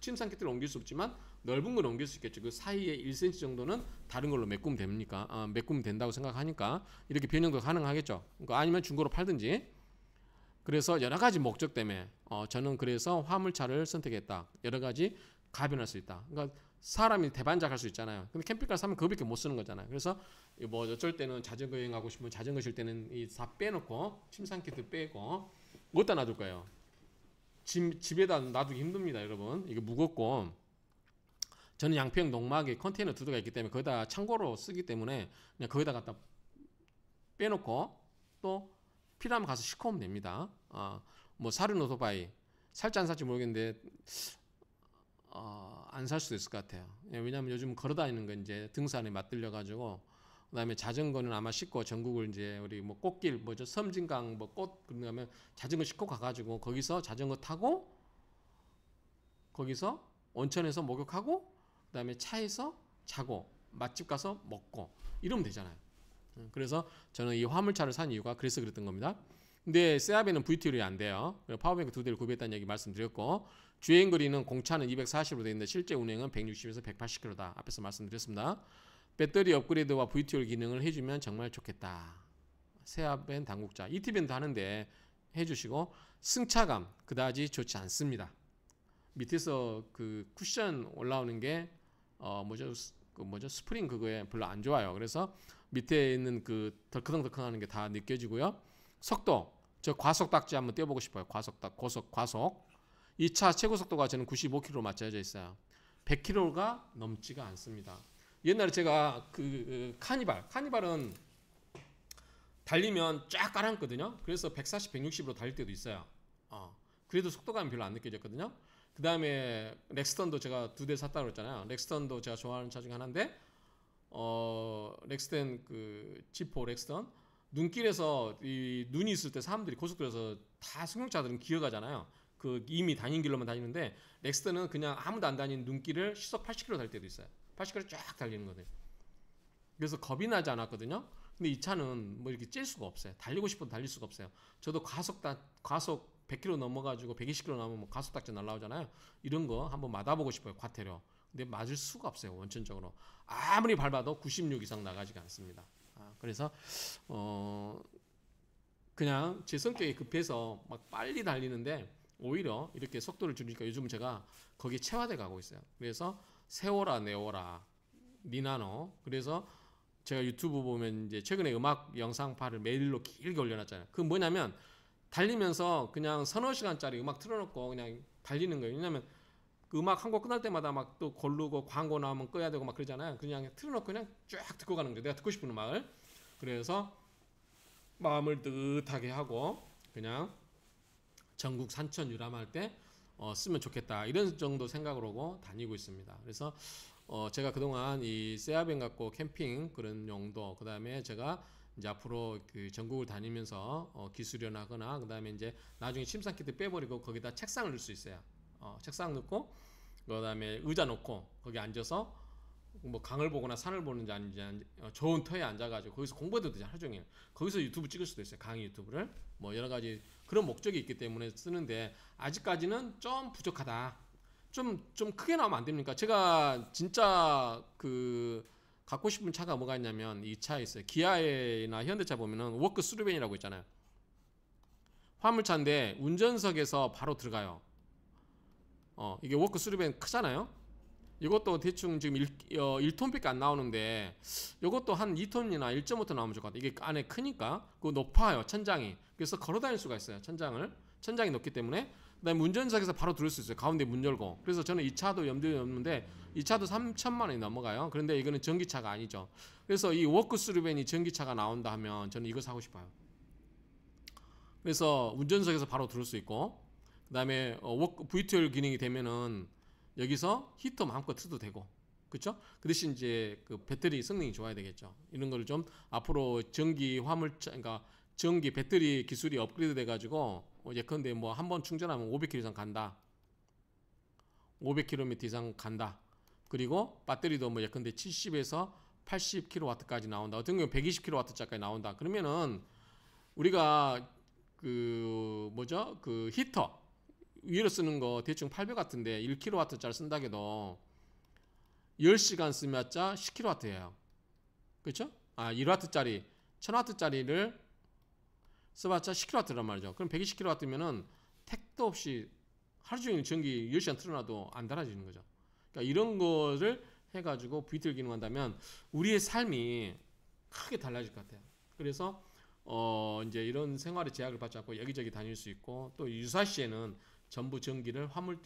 S1: 침상 키트를 옮길 수 없지만 넓은 걸 옮길 수 있겠죠. 그 사이에 1cm 정도는 다른 걸로 메꾸면 됩니까? 아, 메꾸면 된다고 생각하니까 이렇게 변형도 가능하겠죠. 그러니까 아니면 중고로 팔든지. 그래서 여러 가지 목적 때문에 어, 저는 그래서 화물차를 선택했다. 여러 가지 가변할 수 있다. 그러니까 사람이 대반작할수 있잖아요. 근데 캠핑카 사면 그거밖에 못 쓰는 거잖아요. 그래서 뭐 어쩔 때는 자전거 여행하고 싶으면 자전거 쉴 때는 이 다 빼놓고 침상 키트 빼고 어디다 놔둘 거예요? 집, 집에다 놔두기 힘듭니다, 여러분. 이거 무겁고 저는 양평 농막에 컨테이너 두 대가 있기 때문에 거기다 창고로 쓰기 때문에 그냥 거기다 갖다 빼놓고 또 필요하면 가서 시커오면 됩니다. 어, 뭐 사륜 오토바이 살지 안 살지 모르겠는데 어, 안살 수도 있을 것 같아요. 예, 왜냐하면 요즘 걸어다니는 건 이제 등산에 맞들려 가지고 그다음에 자전거는 아마 싣고 전국을 이제 우리 뭐 꽃길 뭐죠 섬진강 뭐 꽃 그러면 자전거 싣고 가가지고 거기서 자전거 타고 거기서 온천에서 목욕하고 그다음에 차에서 자고 맛집 가서 먹고 이러면 되잖아요. 음, 그래서 저는 이 화물차를 산 이유가 그래서 그랬던 겁니다. 근데 세아비는 VT율이 안 돼요. 파워뱅크 두 대를 구비했다는 얘기 말씀드렸고 주행 거리는 공차는 240으로 되어 있는데 실제 운행은 160에서 180km다. 앞에서 말씀드렸습니다. 배터리 업그레이드와 VT율 기능을 해주면 정말 좋겠다. 세아벤 당국자 이티 b n 도 하는데 해주시고 승차감 그다지 좋지 않습니다. 밑에서 그 쿠션 올라오는 게 어 뭐죠 그 뭐죠 스프링 그거에 별로 안 좋아요. 그래서 밑에 있는 그 덜크덩덜크하는 게 다 느껴지고요. 속도 저 과속 딱지 한번 떼보고 싶어요. 과속 딱 고속 과속 2차 최고 속도가 저는 95km로 맞춰져 있어요. 100km가 넘지가 않습니다. 옛날에 제가 그, 그 카니발 카니발은 달리면 쫙깔았거든요 그래서 140, 160으로 달릴 때도 있어요. 어. 그래도 속도감이 별로 안 느껴졌거든요. 그 다음에 렉스턴도 제가 두 대 샀다고 그랬잖아요. 렉스턴도 제가 좋아하는 차 중에 하나인데 어, 렉스턴 그 지포 렉스턴 눈길에서 이 눈이 있을 때 사람들이 고속도로에서 다 승용차들은 기어가잖아요. 그 이미 다닌 길로만 다니는데 렉스턴은 그냥 아무도 안 다니는 눈길을 시속 80km 달 때도 있어요. 80km 쫙 달리는 거든. 그래서 겁이 나지 않았거든요. 근데 이 차는 뭐 이렇게 찔 수가 없어요. 달리고 싶어도 달릴 수가 없어요. 저도 과속 다 과속 100km 넘어가지고 120km 넘으면 가속 딱지 날라오잖아요. 이런 거 한번 맞아보고 싶어요. 과태료. 근데 맞을 수가 없어요. 원천적으로 아무리 밟아도 96 이상 나가지가 않습니다. 아, 그래서 어 그냥 제 성격이 급해서 막 빨리 달리는데 오히려 이렇게 속도를 줄이니까 요즘 제가 거기에 체화돼 가고 있어요. 그래서 세워라 네오라 니나노 그래서 제가 유튜브 보면 이제 최근에 음악 영상파일을 메일로 길게 올려놨잖아요. 그 뭐냐면 달리면서 그냥 서너 시간짜리 음악 틀어놓고 그냥 달리는 거예요. 왜냐면 음악 한 곡 끝날 때마다 막 또 걸르고 광고 나오면 꺼야 되고 막 그러잖아요. 그냥 틀어놓고 그냥 쫙 듣고 가는 거죠. 내가 듣고 싶은 음악을. 그래서 마음을 뜨뜻하게 하고 그냥 전국 산천 유람할 때 어, 쓰면 좋겠다 이런 정도 생각으로 다니고 있습니다. 그래서 어, 제가 그동안 이 세아벤 갖고 캠핑 그런 용도 그 다음에 제가 이제 앞으로 그 전국을 다니면서 어, 기술연하거나 그 다음에 이제 나중에 침상키트 빼버리고 거기다 책상을 넣을 수 있어요. 어, 책상 놓고 그다음에 의자 놓고 거기 앉아서 뭐 강을 보거나 산을 보는지 아닌지 어, 좋은 터에 앉아가지고 거기서 공부해도 되죠 하루 종일 거기서 유튜브 찍을 수도 있어요 강의 유튜브를 뭐 여러 가지 그런 목적이 있기 때문에 쓰는데 아직까지는 좀 부족하다 좀좀 좀 크게 나오면 안 됩니까 제가 진짜 그 갖고 싶은 차가 뭐가 있냐면 이 차에 있어요 기아나 현대차 보면은 워크 수르벤이라고 있잖아요 화물차인데 운전석에서 바로 들어가요 어, 이게 워크 스루밴 크잖아요. 이것도 대충 지금 1, 어, 1톤밖에 안 나오는데 이것도 한 2톤이나 1.5톤 나오면 좋을 것 같아요. 이게 안에 크니까 그리 높아요. 천장이. 그래서 걸어 다닐 수가 있어요. 천장을. 천장이 높기 때문에 그다음에 운전석에서 바로 들을 수 있어요. 가운데 문 열고. 그래서 저는 이 차도 염두에 없는데 이 차도 3천만 원이 넘어가요. 그런데 이거는 전기차가 아니죠. 그래서 이 워크스루벤이 전기차가 나온다 하면 저는 이거 사고 싶어요. 그래서 운전석에서 바로 들을 수 있고 그다음에 어, 워크, VTL 기능이 되면은 여기서 히터 마음껏 틀도 되고 그렇죠? 그 대신 이제 그 배터리 성능이 좋아야 되겠죠. 이런 거를 좀 앞으로 전기 화물차 그러니까 전기 배터리 기술이 업그레이드 돼 가지고 어, 뭐 예컨대 뭐 한 번 충전하면 500km 이상 간다. 500km 이상 간다. 그리고 배터리도 뭐 예컨대 70에서 80kW까지 나온다. 어떤 경우 120kW짜리까지 나온다. 그러면은 우리가 그 뭐죠? 그 히터 위로 쓰는 거 대충 800 같은데 1kW짜리 쓴다 게도 10시간 쓰면짜 10kW예요. 그렇죠? 아, 1W짜리 1000W짜리를 써봤자 10kW란 말이죠. 그럼 120kW면은 택도 없이 하루 종일 전기 10시간 틀어놔도 안 달아지는 거죠. 그러니까 이런 거를 해가지고 비틀 기능한다면 우리의 삶이 크게 달라질 것 같아요. 그래서 어 이제 이런 생활의 제약을 받지 않고 여기저기 다닐 수 있고 또 유사시에는 전부 전기를 화물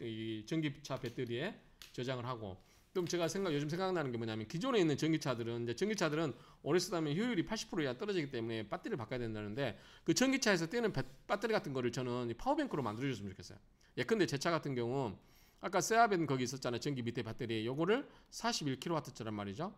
S1: 전기차 배터리에 저장을 하고 그럼 제가 생각 요즘 생각나는 게 뭐냐면 기존에 있는 전기차들은 이제 전기차들은 오래 쓰다면 효율이 80% 이하 떨어지기 때문에 배터리를 바꿔야 된다는데 그 전기차에서 떼는 배, 터리 같은 거를 저는 파워뱅크로 만들어 줬으면 좋겠어요. 예 근데 제 차 같은 경우 아까 세아벤 거기 있었잖아요. 전기 밑에 배터리 에 요거를 41kWh란 말이죠.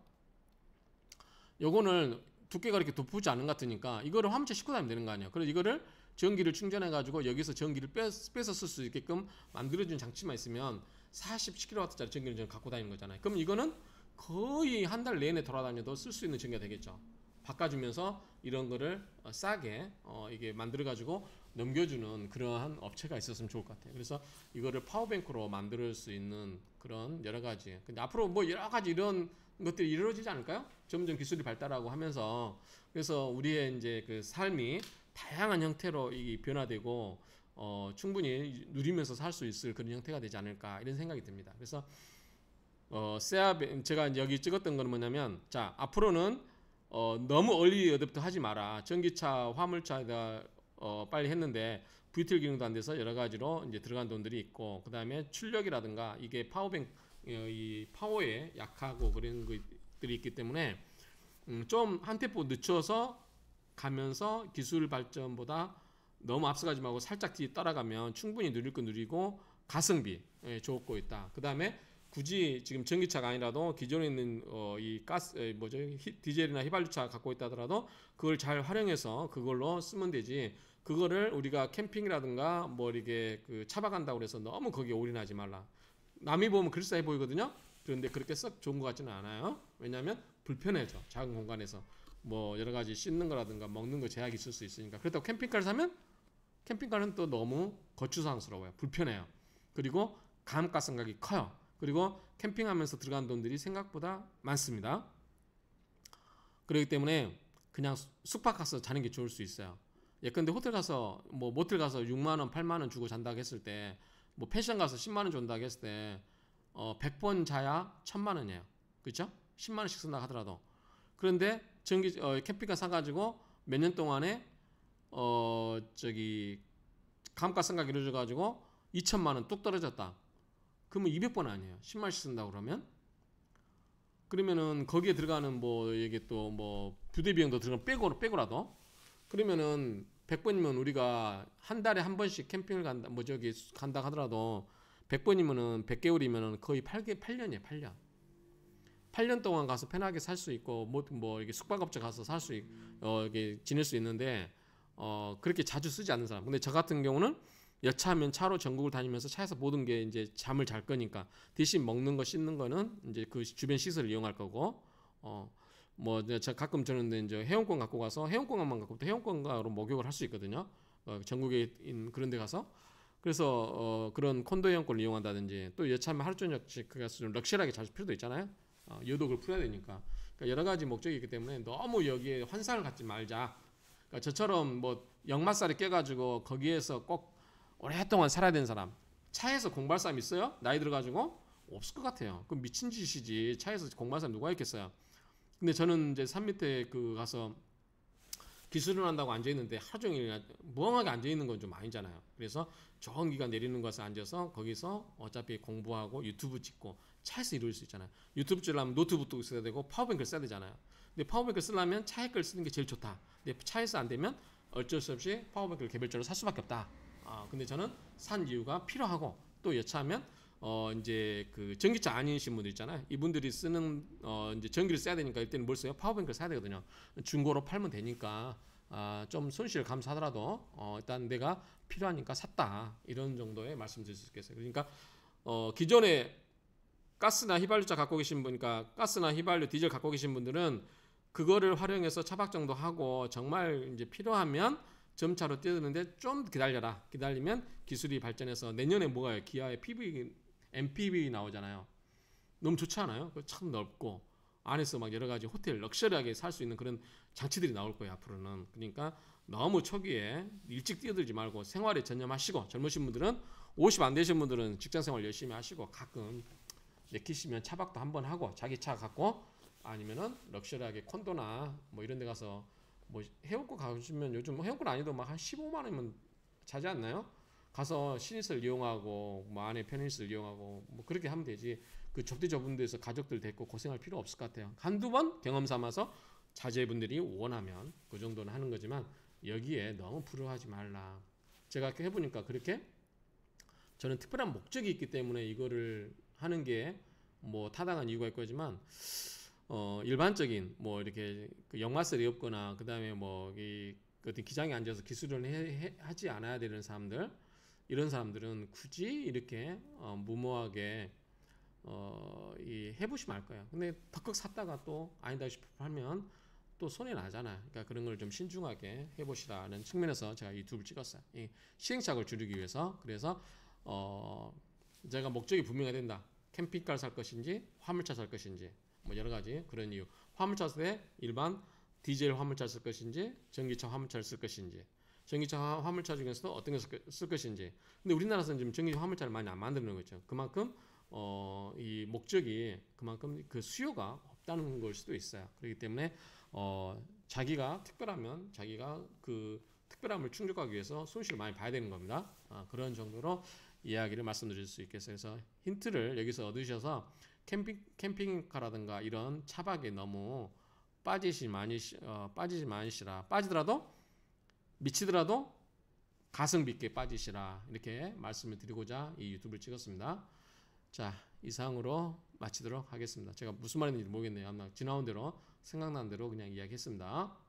S1: 요거는 두께가 이렇게 두프지 않은 것 같으니까 이거를 화물차 싣고 다니면 되는 거 아니에요. 그래서 이거를 전기를 충전해 가지고 여기서 전기를 빼서 쓸 수 있게끔 만들어준 장치만 있으면 47kW짜리 전기를 저는 갖고 다니는 거잖아요 그럼 이거는 거의 한 달 내내 돌아다녀도 쓸 수 있는 전기가 되겠죠 바꿔주면서 이런 거를 어, 싸게 어 이게 만들어 가지고 넘겨주는 그러한 업체가 있었으면 좋을 것 같아요 그래서 이거를 파워뱅크로 만들 수 있는 그런 여러 가지 근데 앞으로 뭐 여러 가지 이런 것들이 이루어지지 않을까요? 점점 기술이 발달하고 하면서 그래서 우리의 이제 그 삶이 다양한 형태로 이 변화되고 어, 충분히 누리면서 살 수 있을 그런 형태가 되지 않을까 이런 생각이 듭니다. 그래서 어, 세아벤 제가 여기 찍었던 거는 뭐냐면 자 앞으로는 어, 너무 얼리 어댑터 하지 마라. 전기차, 화물차에다 어, 빨리 했는데 VTL 기능도 안 돼서 여러 가지로 이제 들어간 돈들이 있고 그 다음에 출력이라든가 이게 파워뱅 어, 이 파워에 약하고 그런 것들이 있기 때문에 음, 좀한 템포 늦춰서 가면서 기술 발전보다 너무 앞서가지 말고 살짝 뒤 따라가면 충분히 누릴 거 누리고 가성비 예, 좋고 있다. 그 다음에 굳이 지금 전기차가 아니라도 기존에 있는 어, 이 가스 뭐죠 히, 디젤이나 휘발유차 갖고 있다더라도 그걸 잘 활용해서 그걸로 쓰면 되지. 그거를 우리가 캠핑이라든가 뭐 이게 렇그 차박한다고 그래서 너무 거기에 올인하지 말라. 남이 보면 글쎄해 보이거든요. 그런데 그렇게 썩 좋은 것 같지는 않아요. 왜냐하면 불편해져 작은 공간에서. 뭐 여러 가지 씻는 거라든가 먹는 거 제약이 있을 수 있으니까 그렇다고 캠핑카를 사면 캠핑카는 또 너무 거추장스러워요 불편해요 그리고 감가상각이 커요 그리고 캠핑하면서 들어간 돈들이 생각보다 많습니다 그렇기 때문에 그냥 숙박 가서 자는 게 좋을 수 있어요 예컨대 호텔 가서 뭐 모텔 가서 6만 원, 8만 원 주고 잔다고 했을 때뭐 펜션 가서 10만 원 준다고 했을 때 어, 100번 자야 1000만 원이에요. 그렇죠? 10만 원씩 쓴다 하더라도 그런데 전기 어, 캠핑카 사가지고 몇 년 동안에 어 저기 감가상각 이루어져 가지고 2천만 원 뚝 떨어졌다. 그러면 200번 아니에요. 10만씩 쓴다 그러면 그러면은 거기에 들어가는 뭐 이게 또 뭐 부대 비용도 들어가 빼고 빼고라도 그러면은 100번이면 우리가 한 달에 한 번씩 캠핑을 간다 뭐 저기 간다 하더라도 100번이면은 100개월이면은 거의 8개 8년이에요. 8년. 8년 동안 가서 편하게 살 수 있고 뭐, 뭐 이게 숙박업체 가서 살수 어, 이게 지낼 수 있는데 어, 그렇게 자주 쓰지 않는 사람. 근데 저 같은 경우는 여차하면 차로 전국을 다니면서 차에서 모든 게 이제 잠을 잘 거니까 대신 먹는 거 씻는 거는 이제 그 주변 시설을 이용할 거고 어. 뭐, 저 가끔 저는 이제 회원권 갖고 가서 회원권만 갖고 또회원권가로 목욕을 할 수 있거든요. 어, 전국에 있는 그런 데 가서. 그래서 어, 그런 콘도 회원권을 이용한다든지 또 여차하면 하루 저녁 그가서 좀 럭셔리하게 잘 필요도 있잖아요. 어, 여독을 풀어야 되니까 그러니까 여러 가지 목적이 있기 때문에 너무 여기에 환상을 갖지 말자. 그러니까 저처럼 뭐 역마살에 깨가지고 거기에서 꼭 오랫동안 살아야 되는 사람 차에서 공부할 사람 있어요? 나이 들어가지고 없을 것 같아요. 그럼 미친 짓이지 차에서 공부할 사람 누가 있겠어요? 근데 저는 이제 산 밑에 그 가서 기술을 한다고 앉아 있는데 하루 종일 무엉하게 앉아 있는 건 좀 아니잖아요. 그래서 좋은 기가 내리는 곳에 앉아서 거기서 어차피 공부하고 유튜브 찍고 차에서 이룰 수 있잖아요. 유튜브 찍으려면 노트북도 써야 되고 파워뱅크를 써야 되잖아요. 근데 파워뱅크를 쓰려면 차에 걸 쓰는 게 제일 좋다. 근데 차에서 안 되면 어쩔 수 없이 파워뱅크를 개별적으로 살 수밖에 없다. 아, 근데 저는 산 이유가 필요하고 또 여차하면 어 이제 그 전기차 아니신 분들 있잖아요. 이분들이 쓰는 어 이제 전기를 써야 되니까 이때는 뭘 써요? 파워뱅크를 사야 되거든요. 중고로 팔면 되니까 아, 좀 손실을 감수하더라도 어 일단 내가 필요하니까 샀다 이런 정도의 말씀드릴 수 있겠어요. 그러니까 어 기존에 가스나 휘발유차 갖고 계신 분, 이니까 그러니까 가스나 휘발유, 디젤 갖고 계신 분들은 그거를 활용해서 차박정도 하고 정말 이제 필요하면 점차로 뛰어드는데 좀 기다려라. 기다리면 기술이 발전해서 내년에 뭐가요? 기아의 PV, MPV 나오잖아요. 너무 좋지 않아요? 참 넓고 안에서 막 여러 가지 호텔 럭셔리하게 살 수 있는 그런 장치들이 나올 거예요 앞으로는. 그러니까 너무 초기에 일찍 뛰어들지 말고 생활에 전념하시고 젊으신 분들은 50안 되신 분들은 직장 생활 열심히 하시고 가끔 내키시면 차박도 한번 하고 자기 차 갖고 아니면은 럭셔리하게 콘도나 뭐 이런 데 가서 뭐 해운권 가시면 요즘 뭐 해운권 아니도 막한 15만 원이면 자지 않나요? 가서 시신시를 이용하고 뭐 안에 편의시설 이용하고 뭐 그렇게 하면 되지 그 접대 좁은 데서 가족들 데리고 고생할 필요 없을 것 같아요 한두 번 경험 삼아서 자제분들이 원하면 그 정도는 하는 거지만 여기에 너무 불효하지 말라 제가 해보니까 그렇게 저는 특별한 목적이 있기 때문에 이거를 하는 게 뭐 타당한 이유가 있겠지만 어 일반적인 뭐 이렇게 그 영화설이 없거나 그다음에 뭐이 어떤 기장에 앉아서 기술을 해, 해, 하지 않아야 되는 사람들 이런 사람들은 굳이 이렇게 어, 무모하게 어, 이 해보시면 알 거야. 근데 덕극 샀다가 또 아니다 싶어 팔면 또 손해 나잖아. 그러니까 그런 걸 좀 신중하게 해보시라는 측면에서 제가 유튜브를 찍었어요. 이 시행착오를 줄이기 위해서 그래서 어. 제가 목적이 분명해야 된다. 캠핑카를 살 것인지 화물차 살 것인지 뭐 여러 가지 그런 이유. 화물차 세 일반 디젤 화물차 쓸 것인지 전기차 화물차를 쓸 것인지 전기차 화물차 중에서도 어떤 것을 쓸 것인지. 근데 우리나라에서는 지금 전기차 화물차를 많이 안 만드는 거죠. 그만큼 어, 이 목적이 그만큼 그 수요가 없다는 걸 수도 있어요. 그렇기 때문에 어, 자기가 특별하면 자기가 그 특별함을 충족하기 위해서 손실을 많이 봐야 되는 겁니다. 아, 그런 정도로 이야기를 말씀드릴 수 있겠어요. 그래서 힌트를 여기서 얻으셔서 캠핑 캠핑카라든가 이런 차박에 너무 빠지지 많이 어, 빠지지 마시라 빠지더라도 미치더라도 가슴 깊게 빠지시라 이렇게 말씀을 드리고자 이 유튜브를 찍었습니다. 자 이상으로 마치도록 하겠습니다. 제가 무슨 말인지 모르겠네요. 아마 지나온 대로 생각난 대로 그냥 이야기했습니다.